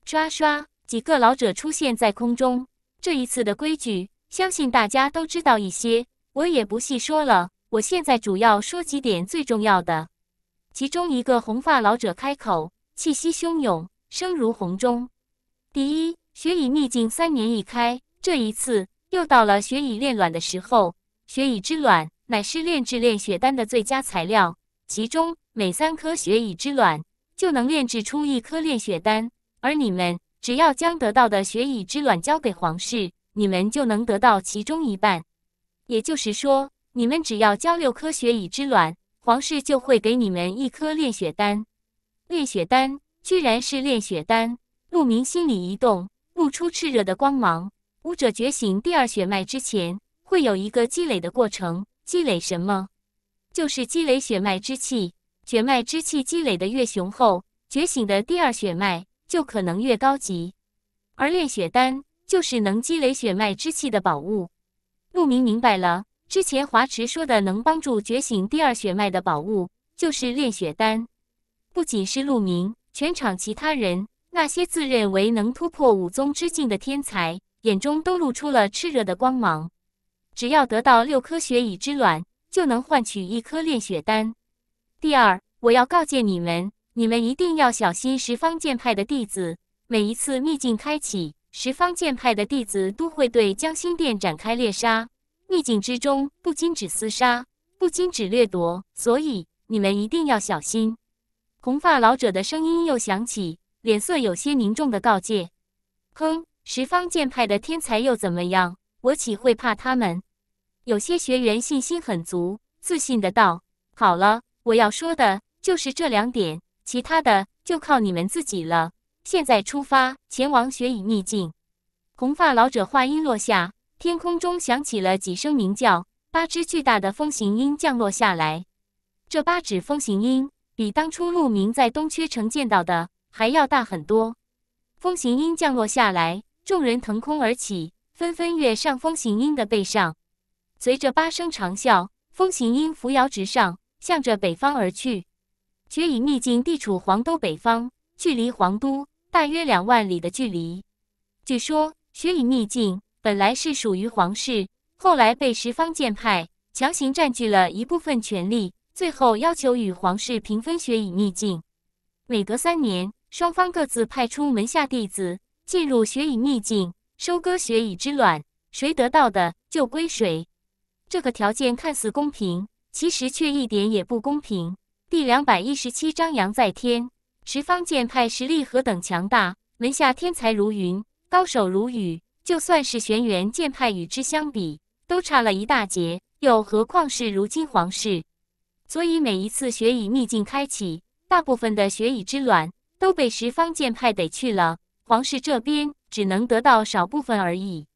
刷刷，几个老者出现在空中。这一次的规矩，相信大家都知道一些，我也不细说了。我现在主要说几点最重要的。其中一个红发老者开口，气息汹涌，声如洪钟：“第一，雪蚁秘境三年一开，这一次又到了雪蚁炼卵的时候。雪蚁之卵乃是炼制炼血丹的最佳材料，其中每三颗雪蚁之卵就能炼制出一颗炼血丹。而你们只要将得到的雪蚁之卵交给皇室，你们就能得到其中一半。也就是说，你们只要交六颗雪蚁之卵。”皇室就会给你们一颗炼血丹，炼血丹居然是炼血丹！陆明心里一动，露出炽热的光芒。武者觉醒第二血脉之前，会有一个积累的过程，积累什么？就是积累血脉之气。血脉之气积累的越雄厚，觉醒的第二血脉就可能越高级。而炼血丹就是能积累血脉之气的宝物。陆明明白了。之前华池说的能帮助觉醒第二血脉的宝物，就是炼血丹。不仅是陆明，全场其他人那些自认为能突破武宗之境的天才，眼中都露出了炽热的光芒。只要得到六颗血蚁之卵，就能换取一颗炼血丹。第二，我要告诫你们，你们一定要小心十方剑派的弟子。每一次秘境开启，十方剑派的弟子都会对江心殿展开猎杀。逆境之中，不禁止厮杀，不禁止掠夺，所以你们一定要小心。红发老者的声音又响起，脸色有些凝重的告诫：“哼，十方剑派的天才又怎么样？我岂会怕他们？”有些学员信心很足，自信的道：“好了，我要说的就是这两点，其他的就靠你们自己了。现在出发，前往雪影秘境。”红发老者话音落下。天空中响起了几声鸣叫，八只巨大的风行鹰降落下来。这八只风行鹰比当初陆明在东缺城见到的还要大很多。风行鹰降落下来，众人腾空而起，纷纷跃上风行鹰的背上。随着八声长啸，风行鹰扶摇直上，向着北方而去。雪影秘境地处黄都北方，距离黄都大约两万里的距离。据说雪影秘境。本来是属于皇室，后来被十方剑派强行占据了一部分权力，最后要求与皇室平分雪以秘境。每隔三年，双方各自派出门下弟子进入雪以秘境，收割雪以之卵，谁得到的就归谁。这个条件看似公平，其实却一点也不公平。第两百一十七章：阳在天，十方剑派实力何等强大，门下天才如云，高手如雨。就算是玄元剑派与之相比，都差了一大截，又何况是如今皇室？所以每一次雪蚁秘境开启，大部分的雪蚁之卵都被十方剑派得去了，皇室这边只能得到少部分而已。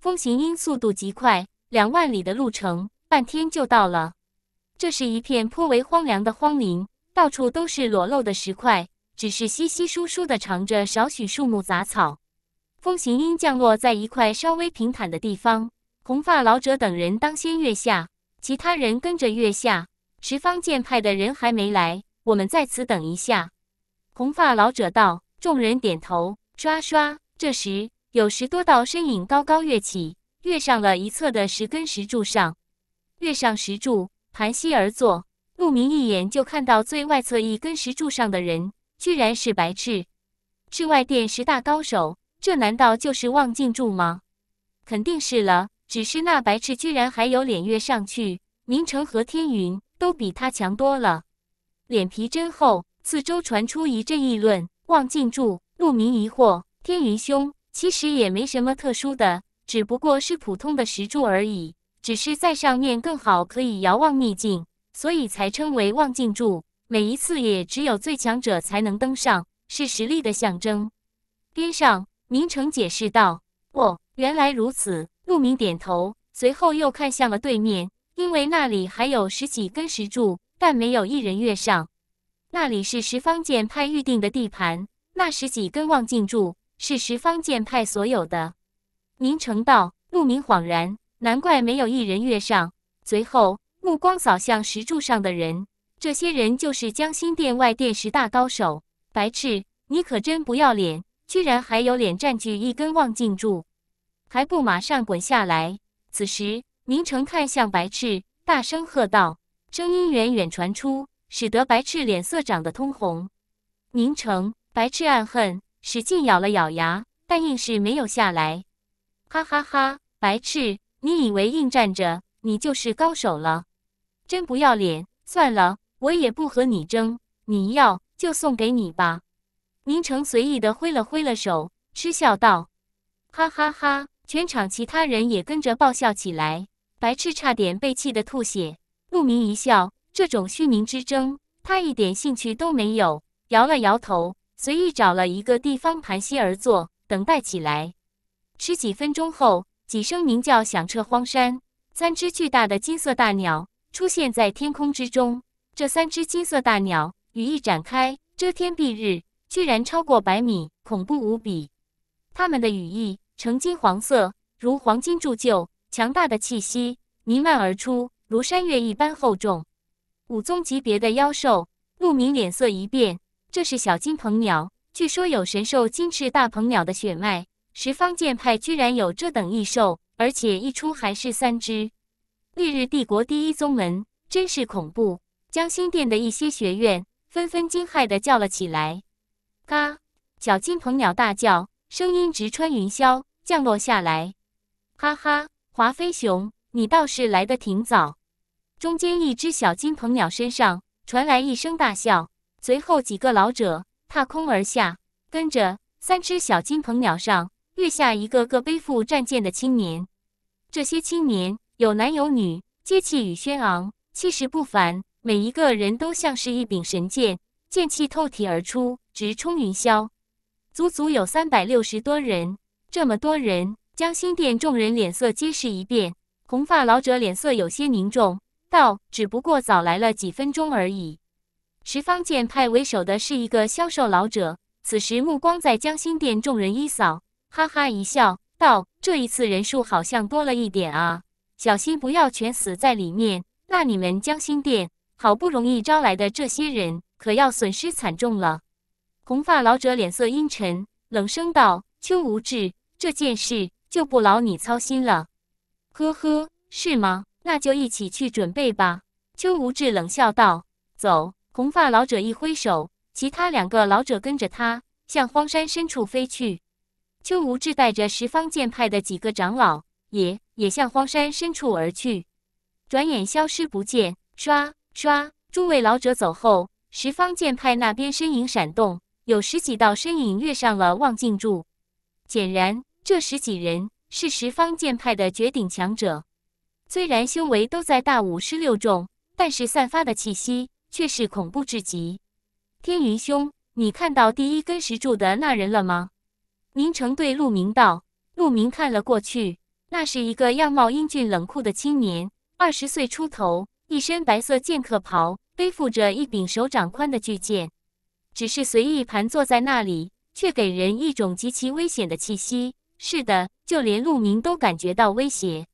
风行音速度极快，两万里的路程，半天就到了。这是一片颇为荒凉的荒林，到处都是裸露的石块，只是稀稀疏疏的长着少许树木杂草。风行鹰降落在一块稍微平坦的地方，红发老者等人当先跃下，其他人跟着跃下。十方剑派的人还没来，我们在此等一下。红发老者道，众人点头。刷刷。这时有十多道身影高高跃起，跃上了一侧的十根石柱上。跃上石柱，盘膝而坐。陆明一眼就看到最外侧一根石柱上的人，居然是白炽。赤外殿十大高手。这难道就是望镜柱吗？肯定是了，只是那白痴居然还有脸跃上去！明成和天云都比他强多了，脸皮真厚。四周传出一阵议论。望镜柱，陆明疑惑。天云兄，其实也没什么特殊的，只不过是普通的石柱而已，只是在上面更好，可以遥望秘境，所以才称为望镜柱。每一次也只有最强者才能登上，是实力的象征。边上。明成解释道：“哦，原来如此。”陆明点头，随后又看向了对面，因为那里还有十几根石柱，但没有一人越上。那里是十方剑派预定的地盘，那十几根望镜柱是十方剑派所有的。明成道，陆明恍然，难怪没有一人越上。随后目光扫向石柱上的人，这些人就是江心殿外殿十大高手。白痴，你可真不要脸！居然还有脸占据一根望镜柱，还不马上滚下来！此时，宁城看向白赤，大声喝道，声音远远传出，使得白赤脸色涨得通红。宁城，白赤暗恨，使劲咬了咬牙，但硬是没有下来。哈哈哈，白赤，你以为硬站着你就是高手了？真不要脸！算了，我也不和你争，你要就送给你吧。宁城随意的挥了挥了手，嗤笑道：“哈哈哈！”全场其他人也跟着爆笑起来，白痴差点被气得吐血。陆明一笑：“这种虚名之争，他一点兴趣都没有。”摇了摇头，随意找了一个地方盘膝而坐，等待起来。十几分钟后，几声鸣叫响彻荒山，三只巨大的金色大鸟出现在天空之中。这三只金色大鸟羽翼展开，遮天蔽日。居然超过百米，恐怖无比。他们的羽翼呈金黄色，如黄金铸就，强大的气息弥漫而出，如山岳一般厚重。武宗级别的妖兽，陆明脸色一变。这是小金鹏鸟，据说有神兽金翅大鹏鸟的血脉。十方剑派居然有这等异兽，而且一出还是三只。烈日帝国第一宗门真是恐怖！江心殿的一些学院纷纷惊骇地叫了起来。嘎！小金鹏鸟大叫，声音直穿云霄，降落下来。哈哈，华飞熊，你倒是来的挺早。中间一只小金鹏鸟身上传来一声大笑，随后几个老者踏空而下，跟着三只小金鹏鸟上月下，一个个背负战舰的青年。这些青年有男有女，皆气宇轩昂，气势不凡，每一个人都像是一柄神剑。剑气透体而出，直冲云霄，足足有三百六十多人。这么多人，江心殿众人脸色皆是一变。红发老者脸色有些凝重，道：“只不过早来了几分钟而已。”十方剑派为首的是一个消瘦老者，此时目光在江心殿众人一扫，哈哈一笑，道：“这一次人数好像多了一点啊，小心不要全死在里面。那你们江心殿好不容易招来的这些人。”可要损失惨重了！红发老者脸色阴沉，冷声道：“邱无志，这件事就不劳你操心了。”“呵呵，是吗？那就一起去准备吧。”邱无志冷笑道。“走！”红发老者一挥手，其他两个老者跟着他向荒山深处飞去。邱无志带着十方剑派的几个长老也也向荒山深处而去，转眼消失不见。唰唰，诸位老者走后。十方剑派那边身影闪动，有十几道身影跃上了望镜柱。显然，这十几人是十方剑派的绝顶强者。虽然修为都在大武师六重，但是散发的气息却是恐怖至极。天云兄，你看到第一根石柱的那人了吗？宁城对陆明道。陆明看了过去，那是一个样貌英俊、冷酷的青年，二十岁出头，一身白色剑客袍。背负着一柄手掌宽的巨剑，只是随意盘坐在那里，却给人一种极其危险的气息。是的，就连陆明都感觉到威胁。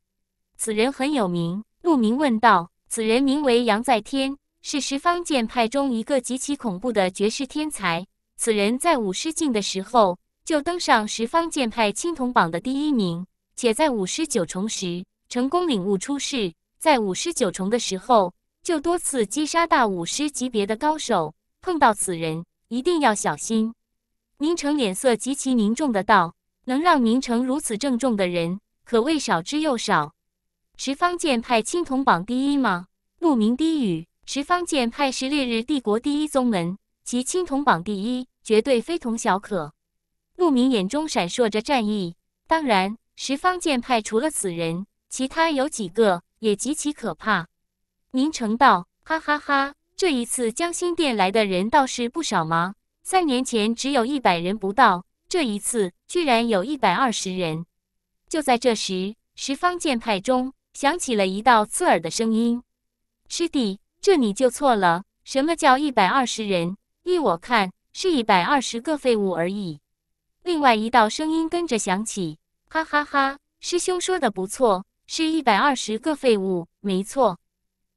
此人很有名，陆明问道：“此人名为杨在天，是十方剑派中一个极其恐怖的绝世天才。此人在武师境的时候就登上十方剑派青铜榜的第一名，且在武师九重时成功领悟出世。在武师九重的时候。”就多次击杀大武师级别的高手，碰到此人一定要小心。明成脸色极其凝重的道：“能让明成如此郑重的人，可谓少之又少。”十方剑派青铜榜第一吗？陆明低语：“十方剑派是烈日帝国第一宗门，其青铜榜第一绝对非同小可。”陆明眼中闪烁着战意。当然，十方剑派除了此人，其他有几个也极其可怕。宁成道，哈哈哈！这一次江心殿来的人倒是不少嘛。三年前只有一百人不到，这一次居然有一百二十人。就在这时，十方剑派中响起了一道刺耳的声音：“师弟，这你就错了。什么叫一百二十人？依我看，是一百二十个废物而已。”另外一道声音跟着响起：“哈哈哈，师兄说的不错，是一百二十个废物，没错。”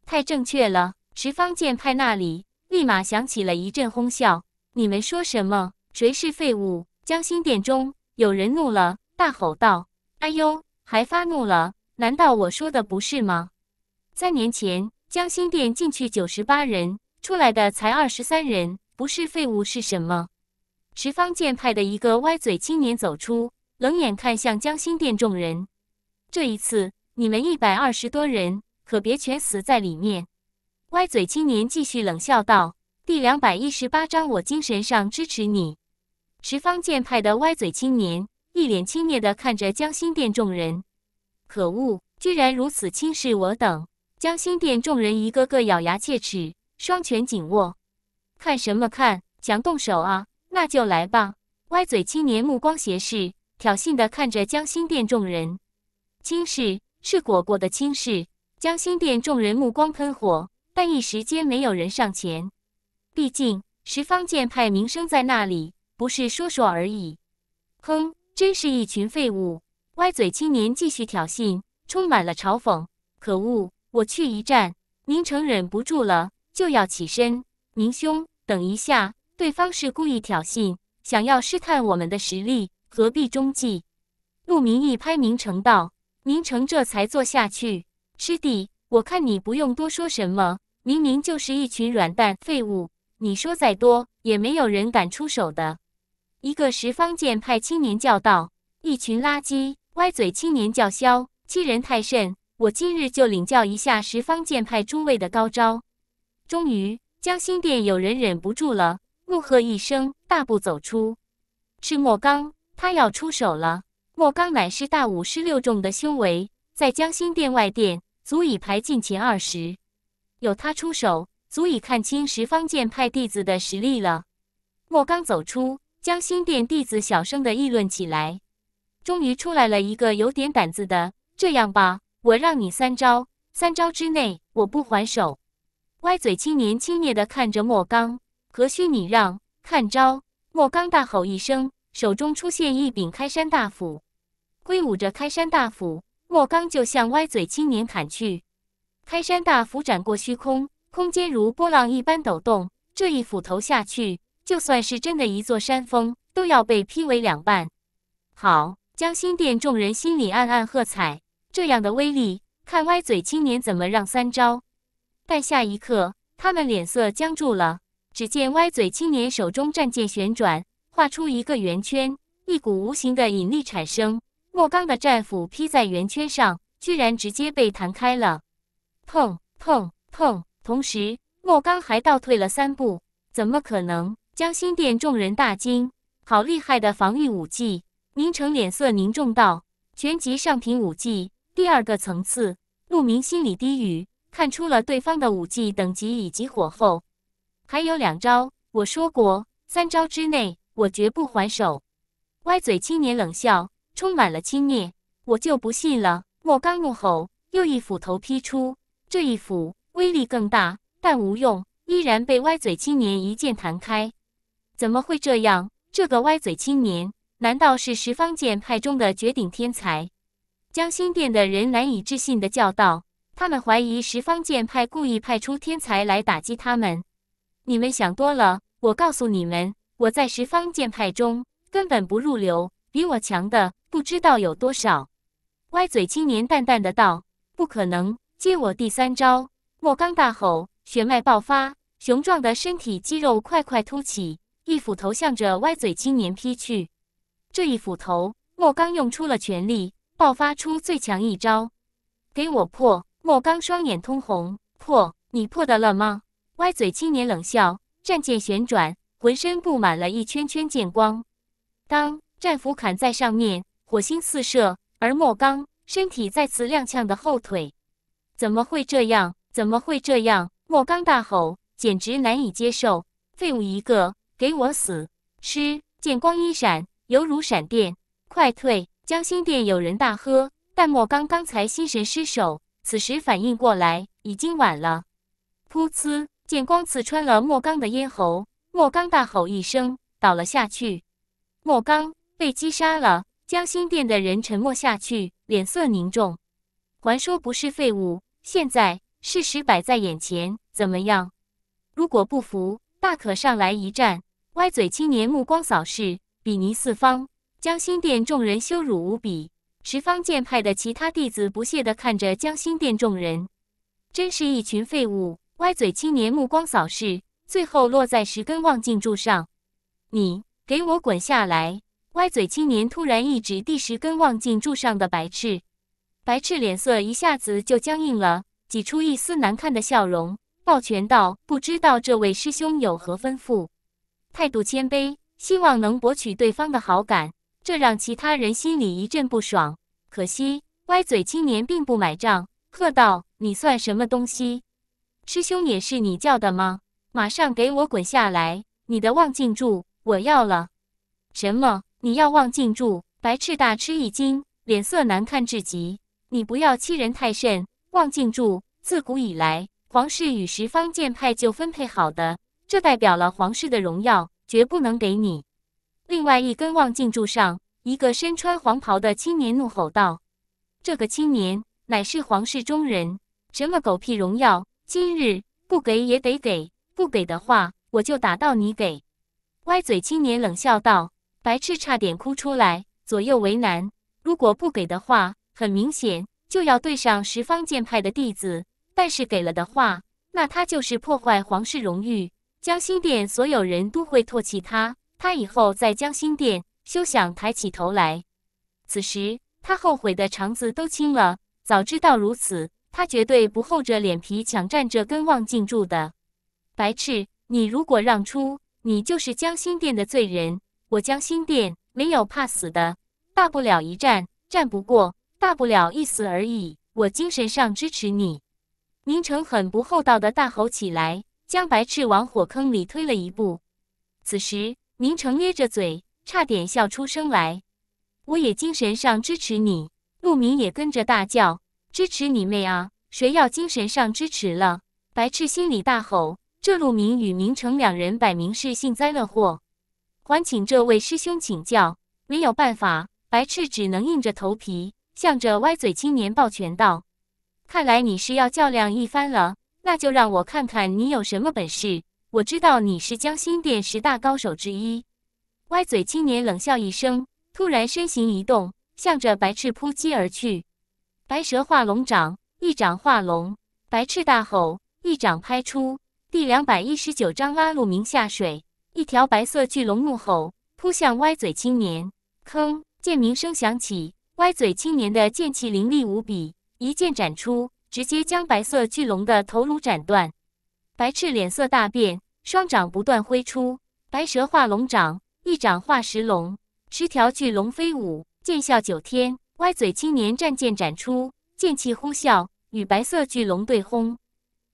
太正确了！十方剑派那里立马响起了一阵哄笑。你们说什么？谁是废物？江心殿中有人怒了，大吼道：“哎呦，还发怒了？难道我说的不是吗？”三年前，江心殿进去九十八人，出来的才二十三人，不是废物是什么？十方剑派的一个歪嘴青年走出，冷眼看向江心殿众人。这一次，你们一百二十多人。可别全死在里面！歪嘴青年继续冷笑道：“第两百一十八章，我精神上支持你。”十方剑派的歪嘴青年一脸轻蔑的看着江心殿众人，可恶，居然如此轻视我等！江心殿众人一个个咬牙切齿，双拳紧握。看什么看？想动手啊？那就来吧！歪嘴青年目光斜视，挑衅的看着江心殿众人。轻视，是果果的轻视。江心殿众人目光喷火，但一时间没有人上前。毕竟十方剑派名声在那里，不是说说而已。哼，真是一群废物！歪嘴青年继续挑衅，充满了嘲讽。可恶！我去一战！宁城忍不住了，就要起身。宁兄，等一下，对方是故意挑衅，想要试探我们的实力，何必中计？陆明一拍宁城道：“宁城，这才坐下去。”师弟，我看你不用多说什么，明明就是一群软蛋废物，你说再多也没有人敢出手的。一个十方剑派青年叫道：“一群垃圾！”歪嘴青年叫嚣：“欺人太甚！我今日就领教一下十方剑派诸位的高招。”终于，江心殿有人忍不住了，怒喝一声，大步走出。赤墨刚，他要出手了。墨刚乃是大武师六重的修为。在江心殿外殿，足以排进前二十。有他出手，足以看清十方剑派弟子的实力了。莫刚走出江心殿，弟子小声的议论起来。终于出来了一个有点胆子的。这样吧，我让你三招，三招之内我不还手。歪嘴青年轻蔑的看着莫刚，何须你让？看招！莫刚大吼一声，手中出现一柄开山大斧，挥舞着开山大斧。莫刚就向歪嘴青年砍去，开山大斧斩过虚空，空间如波浪一般抖动。这一斧头下去，就算是真的一座山峰，都要被劈为两半。好，江心殿众人心里暗暗喝彩，这样的威力，看歪嘴青年怎么让三招。但下一刻，他们脸色僵住了。只见歪嘴青年手中战剑旋转，画出一个圆圈，一股无形的引力产生。莫刚的战斧劈在圆圈上，居然直接被弹开了，砰砰砰！同时，莫刚还倒退了三步。怎么可能？江心殿众人大惊，好厉害的防御武技！宁城脸色凝重道：“全级上品武技，第二个层次。”陆明心里低语，看出了对方的武技等级以及火候。还有两招，我说过，三招之内我绝不还手。歪嘴青年冷笑。充满了轻蔑，我就不信了。莫刚怒吼，又一斧头劈出。这一斧威力更大，但无用，依然被歪嘴青年一剑弹开。怎么会这样？这个歪嘴青年难道是十方剑派中的绝顶天才？江心殿的人难以置信的叫道：“他们怀疑十方剑派故意派出天才来打击他们。”你们想多了。我告诉你们，我在十方剑派中根本不入流，比我强的。不知道有多少。歪嘴青年淡淡的道：“不可能。”接我第三招！莫刚大吼，血脉爆发，雄壮的身体肌肉快快凸起，一斧头向着歪嘴青年劈去。这一斧头，莫刚用出了全力，爆发出最强一招：“给我破！”莫刚双眼通红：“破，你破的了吗？”歪嘴青年冷笑，战剑旋转，浑身布满了一圈圈剑光。当战斧砍在上面。火星四射，而莫刚身体再次踉跄的后退。怎么会这样？怎么会这样？莫刚大吼，简直难以接受。废物一个，给我死！吃！剑光一闪，犹如闪电。快退！江心殿有人大喝。但莫刚刚才心神失守，此时反应过来已经晚了。噗呲，剑光刺穿了莫刚的咽喉。莫刚大吼一声，倒了下去。莫刚被击杀了。江心殿的人沉默下去，脸色凝重。还说不是废物，现在事实摆在眼前，怎么样？如果不服，大可上来一战。歪嘴青年目光扫视，睥睨四方，江心殿众人羞辱无比。十方剑派的其他弟子不屑地看着江心殿众人，真是一群废物。歪嘴青年目光扫视，最后落在十根望镜柱上：“你给我滚下来！”歪嘴青年突然一指第十根望镜柱上的白炽，白炽脸色一下子就僵硬了，挤出一丝难看的笑容，抱拳道：“不知道这位师兄有何吩咐，态度谦卑，希望能博取对方的好感。”这让其他人心里一阵不爽。可惜，歪嘴青年并不买账，喝道：“你算什么东西？师兄也是你叫的吗？马上给我滚下来！你的望镜柱我要了。”什么？你要望镜柱，白赤大吃一惊，脸色难看至极。你不要欺人太甚！望镜柱自古以来，皇室与十方剑派就分配好的，这代表了皇室的荣耀，绝不能给你。另外一根望镜柱上，一个身穿黄袍的青年怒吼道：“这个青年乃是皇室中人，什么狗屁荣耀？今日不给也得给，不给的话，我就打到你给。”歪嘴青年冷笑道。白痴差点哭出来，左右为难。如果不给的话，很明显就要对上十方剑派的弟子；但是给了的话，那他就是破坏皇室荣誉，江心殿所有人都会唾弃他，他以后在江心殿休想抬起头来。此时他后悔的肠子都青了，早知道如此，他绝对不厚着脸皮抢占这根望镜柱的。白痴，你如果让出，你就是江心殿的罪人。我将心殿没有怕死的，大不了一战，战不过，大不了一死而已。我精神上支持你。”明成很不厚道地大吼起来，将白翅往火坑里推了一步。此时，明成咧着嘴，差点笑出声来。“我也精神上支持你。”陆明也跟着大叫：“支持你妹啊！谁要精神上支持了？”白翅心里大吼：“这陆明与明成两人，摆明是幸灾乐祸。”还请这位师兄请教，没有办法，白赤只能硬着头皮，向着歪嘴青年抱拳道：“看来你是要较量一番了，那就让我看看你有什么本事。我知道你是江心殿十大高手之一。”歪嘴青年冷笑一声，突然身形一动，向着白赤扑击而去。白蛇化龙掌，一掌化龙。白赤大吼，一掌拍出。第两百一十九章拉路明下水。一条白色巨龙怒吼，扑向歪嘴青年。铿，剑鸣声响起。歪嘴青年的剑气凌厉无比，一剑斩出，直接将白色巨龙的头颅斩断。白翅脸色大变，双掌不断挥出，白蛇化龙掌，一掌化石龙，十条巨龙飞舞，剑啸九天。歪嘴青年战剑斩出，剑气呼啸，与白色巨龙对轰。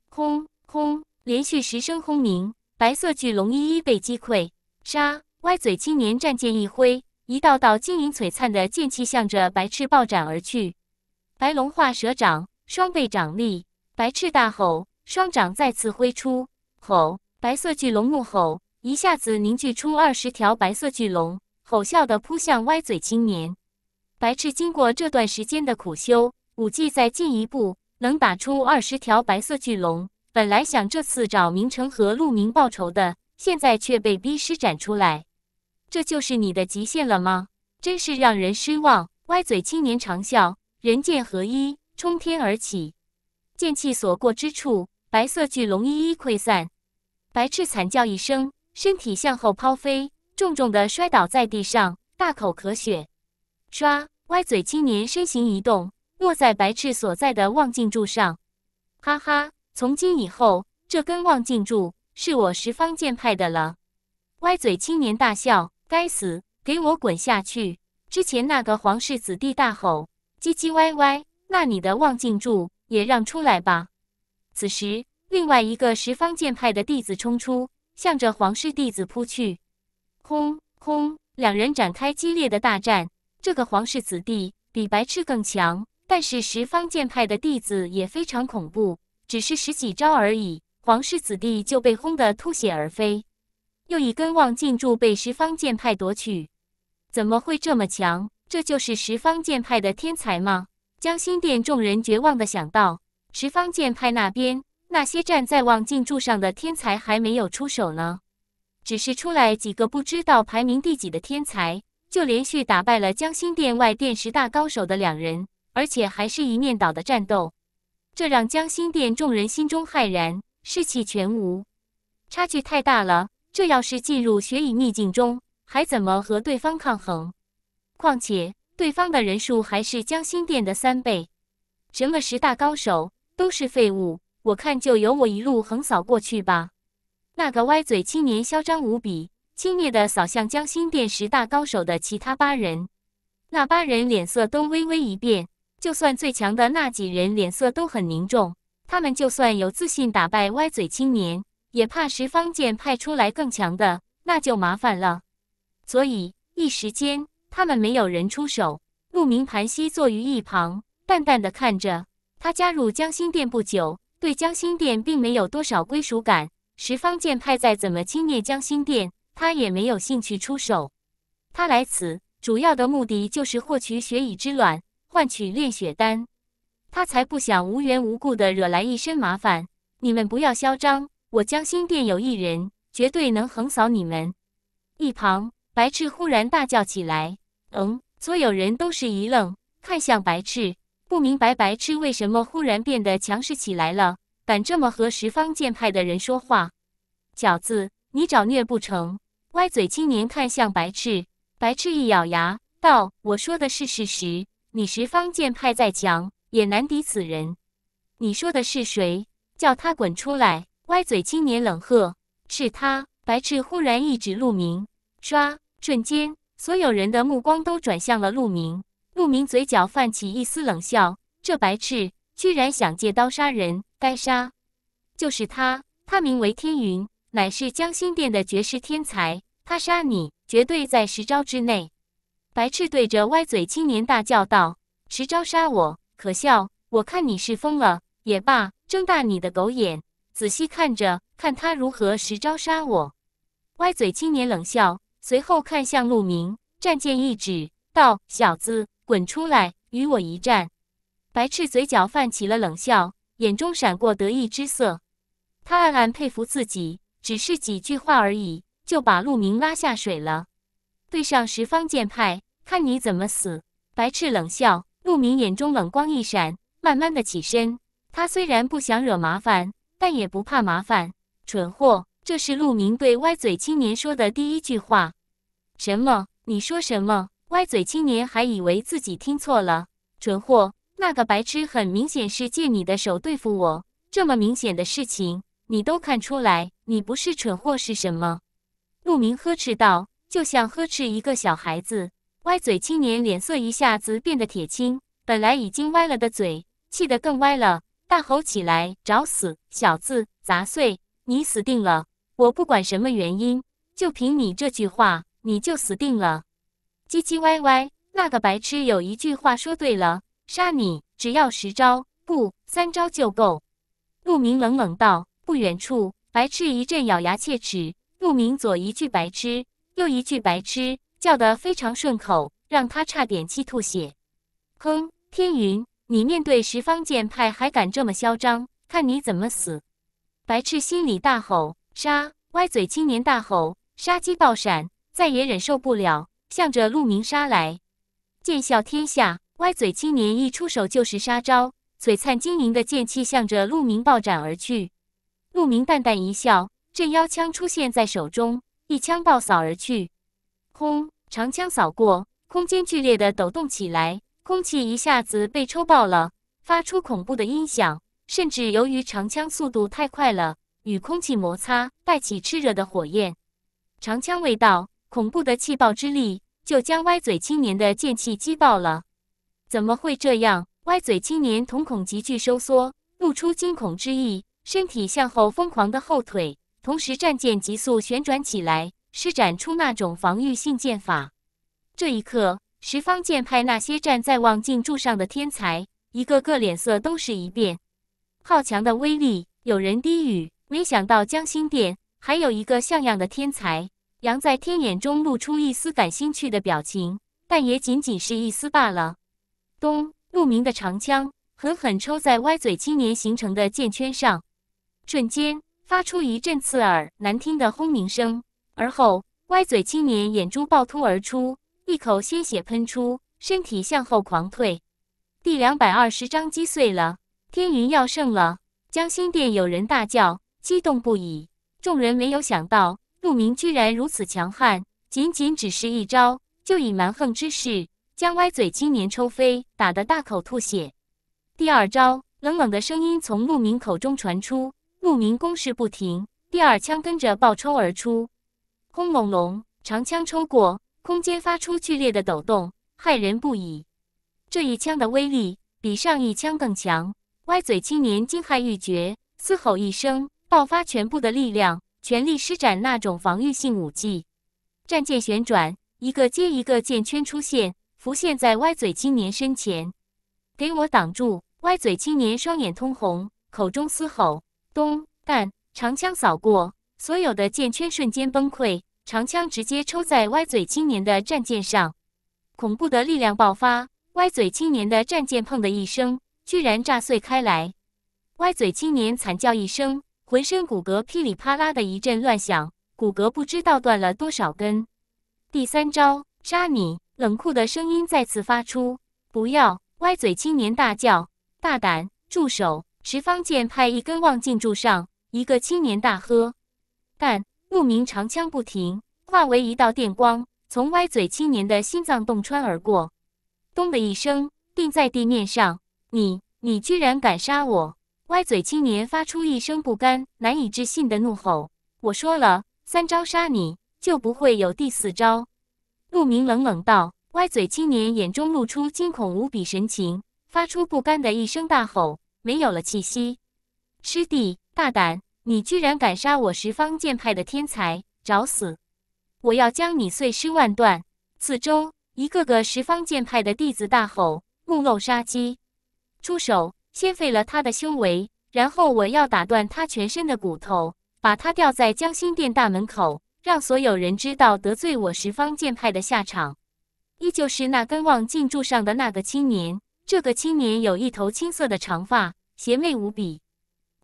轰轰，连续十声轰鸣。白色巨龙一一被击溃。杀！歪嘴青年战剑一挥，一道道晶莹璀璨的剑气向着白翅暴斩而去。白龙化蛇掌，双倍掌力。白翅大吼，双掌再次挥出。吼！白色巨龙怒吼，一下子凝聚出二十条白色巨龙，吼啸的扑向歪嘴青年。白翅经过这段时间的苦修，武技再进一步，能打出二十条白色巨龙。本来想这次找明成和陆明报仇的，现在却被逼施展出来，这就是你的极限了吗？真是让人失望！歪嘴青年长啸，人剑合一，冲天而起，剑气所过之处，白色巨龙一一溃散。白翅惨叫一声，身体向后抛飞，重重的摔倒在地上，大口咳血。唰！歪嘴青年身形一动，落在白翅所在的望镜柱上。哈哈。从今以后，这根望镜柱是我十方剑派的了。歪嘴青年大笑：“该死，给我滚下去！”之前那个皇室子弟大吼：“唧唧歪歪，那你的望镜柱也让出来吧！”此时，另外一个十方剑派的弟子冲出，向着皇室弟子扑去。轰轰，两人展开激烈的大战。这个皇室子弟比白痴更强，但是十方剑派的弟子也非常恐怖。只是十几招而已，皇室子弟就被轰得吐血而飞。又一根望进柱被十方剑派夺取，怎么会这么强？这就是十方剑派的天才吗？江心殿众人绝望的想到。十方剑派那边，那些站在望镜柱上的天才还没有出手呢，只是出来几个不知道排名第几的天才，就连续打败了江心殿外殿十大高手的两人，而且还是一面倒的战斗。这让江心殿众人心中骇然，士气全无，差距太大了。这要是进入雪影秘境中，还怎么和对方抗衡？况且对方的人数还是江心殿的三倍，什么十大高手都是废物。我看就由我一路横扫过去吧。那个歪嘴青年嚣张无比，轻蔑地扫向江心殿十大高手的其他八人，那八人脸色都微微一变。就算最强的那几人脸色都很凝重，他们就算有自信打败歪嘴青年，也怕十方剑派出来更强的，那就麻烦了。所以一时间，他们没有人出手。陆明盘膝坐于一旁，淡淡的看着。他加入江心殿不久，对江心殿并没有多少归属感。十方剑派再怎么轻蔑江心殿，他也没有兴趣出手。他来此主要的目的就是获取血蚁之卵。换取炼血丹，他才不想无缘无故的惹来一身麻烦。你们不要嚣张，我江心殿有一人绝对能横扫你们。一旁白痴忽然大叫起来：“嗯！”所有人都是一愣，看向白痴，不明白白痴为什么忽然变得强势起来了，敢这么和十方剑派的人说话。饺子，你找虐不成？歪嘴青年看向白痴，白痴一咬牙道：“我说的是事实。”你十方剑派再强，也难敌此人。你说的是谁？叫他滚出来！歪嘴青年冷喝：“是他。”白痴忽然一指陆明，唰！瞬间，所有人的目光都转向了陆明。陆明嘴角泛起一丝冷笑：“这白痴居然想借刀杀人，该杀！就是他，他名为天云，乃是江心殿的绝世天才。他杀你，绝对在十招之内。”白赤对着歪嘴青年大叫道：“持招杀我，可笑！我看你是疯了也罢，睁大你的狗眼，仔细看着，看他如何持招杀我。”歪嘴青年冷笑，随后看向陆明，战剑一指道：“小子，滚出来，与我一战！”白赤嘴角泛起了冷笑，眼中闪过得意之色。他暗暗佩服自己，只是几句话而已，就把陆明拉下水了。对上十方剑派，看你怎么死！白痴冷笑。陆明眼中冷光一闪，慢慢的起身。他虽然不想惹麻烦，但也不怕麻烦。蠢货，这是陆明对歪嘴青年说的第一句话。什么？你说什么？歪嘴青年还以为自己听错了。蠢货，那个白痴很明显是借你的手对付我。这么明显的事情，你都看出来，你不是蠢货是什么？陆明呵斥道。就像呵斥一个小孩子，歪嘴青年脸色一下子变得铁青，本来已经歪了的嘴，气得更歪了，大吼起来：“找死，小子，砸碎，你死定了！我不管什么原因，就凭你这句话，你就死定了！”唧唧歪歪，那个白痴有一句话说对了，杀你只要十招，不，三招就够。陆明冷冷道。不远处，白痴一阵咬牙切齿。陆明左一句白痴。又一句白痴叫得非常顺口，让他差点气吐血。哼，天云，你面对十方剑派还敢这么嚣张，看你怎么死！白痴心里大吼杀，歪嘴青年大吼杀，机爆闪，再也忍受不了，向着陆明杀来。剑笑天下，歪嘴青年一出手就是杀招，璀璨晶莹的剑气向着陆明暴斩而去。陆明淡淡一笑，镇妖枪出现在手中。一枪暴扫而去，轰！长枪扫过，空间剧烈的抖动起来，空气一下子被抽爆了，发出恐怖的音响。甚至由于长枪速度太快了，与空气摩擦带起炽热的火焰。长枪未到，恐怖的气爆之力就将歪嘴青年的剑气击爆了。怎么会这样？歪嘴青年瞳孔急剧收缩，露出惊恐之意，身体向后疯狂的后退。同时，战舰急速旋转起来，施展出那种防御性剑法。这一刻，十方剑派那些站在望镜柱上的天才，一个个脸色都是一变。好强的威力！有人低语。没想到江心殿还有一个像样的天才。杨在天眼中露出一丝感兴趣的表情，但也仅仅是一丝罢了。咚！陆明的长枪狠狠抽在歪嘴青年形成的剑圈上，瞬间。发出一阵刺耳难听的轰鸣声，而后歪嘴青年眼珠暴突而出，一口鲜血喷出，身体向后狂退。第两百二十章击碎了，天云要胜了。江心殿有人大叫，激动不已。众人没有想到陆明居然如此强悍，仅仅只是一招，就以蛮横之势将歪嘴青年抽飞，打得大口吐血。第二招，冷冷的声音从陆明口中传出。牧民攻势不停，第二枪跟着爆冲而出，轰隆隆，长枪抽过，空间发出剧烈的抖动，骇人不已。这一枪的威力比上一枪更强。歪嘴青年惊骇欲绝，嘶吼一声，爆发全部的力量，全力施展那种防御性武技。战舰旋转，一个接一个剑圈出现，浮现在歪嘴青年身前，给我挡住！歪嘴青年双眼通红，口中嘶吼。咚！但长枪扫过，所有的剑圈瞬间崩溃，长枪直接抽在歪嘴青年的战舰上，恐怖的力量爆发，歪嘴青年的战舰“砰”的一声，居然炸碎开来。歪嘴青年惨叫一声，浑身骨骼噼里啪啦的一阵乱响，骨骼不知道断了多少根。第三招，杀你！冷酷的声音再次发出：“不要！”歪嘴青年大叫：“大胆，住手！”十方剑派一根望镜柱上，一个青年大喝，但陆明长枪不停，化为一道电光，从歪嘴青年的心脏洞穿而过，咚的一声，定在地面上。你，你居然敢杀我！歪嘴青年发出一声不甘、难以置信的怒吼。我说了，三招杀你就不会有第四招。陆明冷冷道。歪嘴青年眼中露出惊恐无比神情，发出不甘的一声大吼。没有了气息，师弟大胆！你居然敢杀我十方剑派的天才，找死！我要将你碎尸万段！四周一个个十方剑派的弟子大吼，目露杀机，出手先废了他的修为，然后我要打断他全身的骨头，把他吊在江心殿大门口，让所有人知道得罪我十方剑派的下场。依旧是那根望镜柱上的那个青年。这个青年有一头青色的长发，邪魅无比。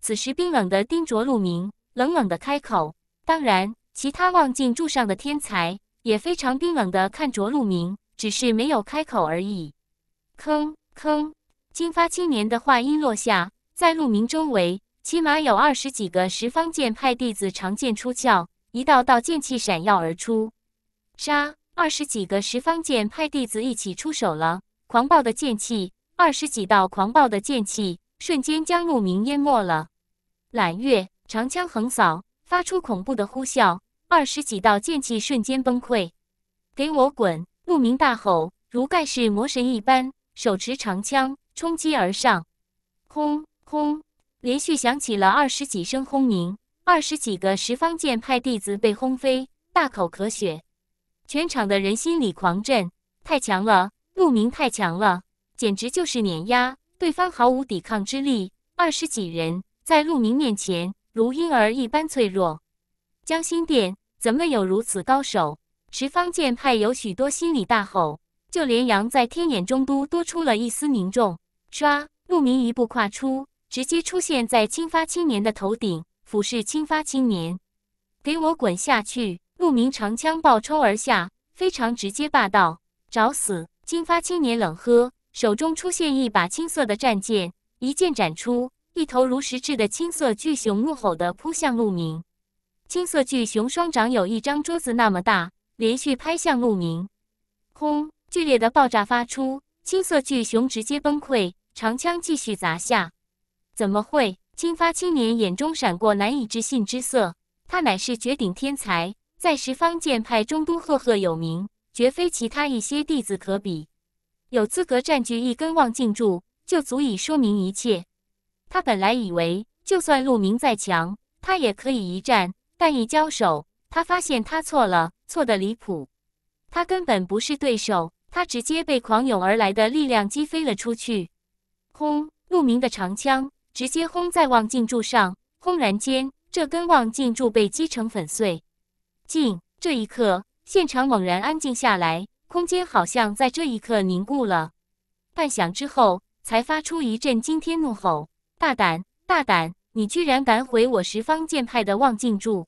此时冰冷的盯着陆明，冷冷的开口。当然，其他望镜柱上的天才也非常冰冷的看着陆明，只是没有开口而已。吭吭！金发青年的话音落下，在陆明周围起码有二十几个十方剑派弟子，长剑出鞘，一道道剑气闪耀而出。杀！二十几个十方剑派弟子一起出手了，狂暴的剑气。二十几道狂暴的剑气瞬间将陆明淹没了。揽月长枪横扫，发出恐怖的呼啸，二十几道剑气瞬间崩溃。给我滚！陆明大吼，如盖世魔神一般，手持长枪冲击而上。轰轰，连续响起了二十几声轰鸣。二十几个十方剑派弟子被轰飞，大口咳血。全场的人心里狂震：太强了，陆明太强了！简直就是碾压，对方毫无抵抗之力。二十几人在陆明面前如婴儿一般脆弱。江心殿怎么有如此高手？持方剑派有许多心里大吼，就连杨在天眼中都多出了一丝凝重。唰！陆明一步跨出，直接出现在金发青年的头顶，俯视金发青年：“给我滚下去！”陆明长枪暴冲而下，非常直接霸道。找死！金发青年冷喝。手中出现一把青色的战剑，一剑斩出，一头如石质的青色巨熊怒吼地扑向陆明。青色巨熊双掌有一张桌子那么大，连续拍向陆明。轰！剧烈的爆炸发出，青色巨熊直接崩溃，长枪继续砸下。怎么会？青发青年眼中闪过难以置信之色。他乃是绝顶天才，在十方剑派中都赫赫有名，绝非其他一些弟子可比。有资格占据一根望镜柱，就足以说明一切。他本来以为，就算陆明再强，他也可以一战，但一交手，他发现他错了，错的离谱。他根本不是对手，他直接被狂涌而来的力量击飞了出去。轰！陆明的长枪直接轰在望镜柱上，轰然间，这根望镜柱被击成粉碎。静，这一刻，现场猛然安静下来。空间好像在这一刻凝固了，半响之后才发出一阵惊天怒吼：“大胆，大胆！你居然敢毁我十方剑派的望镜柱，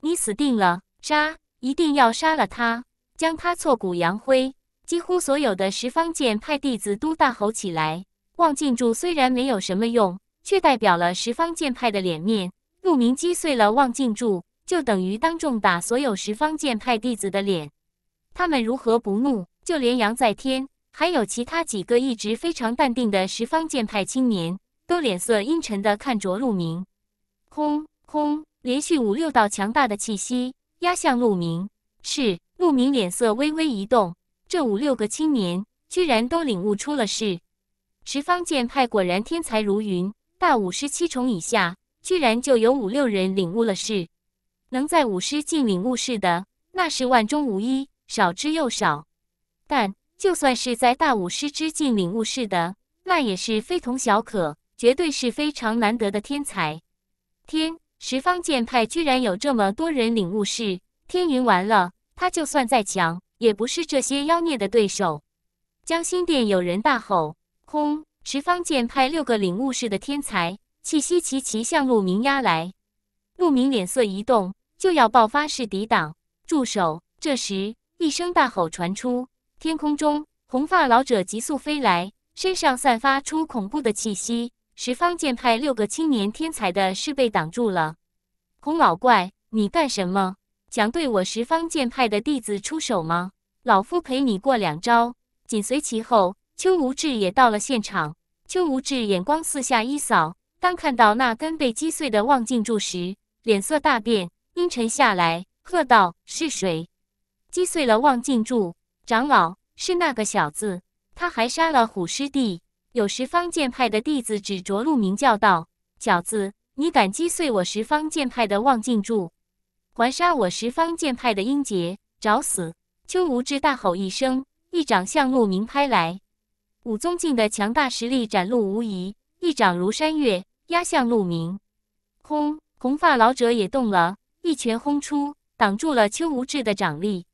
你死定了！杀，一定要杀了他，将他挫骨扬灰！”几乎所有的十方剑派弟子都大吼起来。望镜柱虽然没有什么用，却代表了十方剑派的脸面。陆明击碎了望镜柱，就等于当众打所有十方剑派弟子的脸。他们如何不怒？就连杨在天，还有其他几个一直非常淡定的十方剑派青年，都脸色阴沉的看着陆明。轰轰，连续五六道强大的气息压向陆明。是，陆明脸色微微一动。这五六个青年居然都领悟出了事。十方剑派果然天才如云，大武师七重以下，居然就有五六人领悟了事。能在武师境领悟事的，那是万中无一。少之又少，但就算是在大武师之境领悟式的，那也是非同小可，绝对是非常难得的天才。天十方剑派居然有这么多人领悟式，天云完了，他就算再强，也不是这些妖孽的对手。江心殿有人大吼，轰！十方剑派六个领悟式的天才气息齐齐向陆明压来，陆明脸色一动，就要爆发式抵挡，住手！这时。一声大吼传出，天空中红发老者急速飞来，身上散发出恐怖的气息。十方剑派六个青年天才的事被挡住了。红老怪，你干什么？想对我十方剑派的弟子出手吗？老夫陪你过两招。紧随其后，邱无志也到了现场。邱无志眼光四下一扫，当看到那根被击碎的望镜柱时，脸色大变，阴沉下来，喝道：“是谁？”击碎了望镜柱，长老是那个小子，他还杀了虎师弟。有十方剑派的弟子指着陆明叫道：“小子，你敢击碎我十方剑派的望镜柱，还杀我十方剑派的英杰，找死！”邱无智大吼一声，一掌向陆明拍来。武宗境的强大实力展露无遗，一掌如山岳压向陆明。轰！红发老者也动了，一拳轰出，挡住了邱无志的掌力。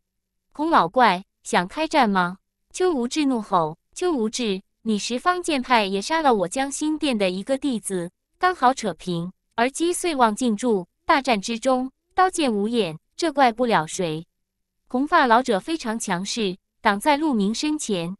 孔老怪想开战吗？邱无志怒吼：“邱无志，你十方剑派也杀了我江心殿的一个弟子，刚好扯平。而击碎望镜柱，大战之中刀剑无眼，这怪不了谁。”红发老者非常强势，挡在陆明身前。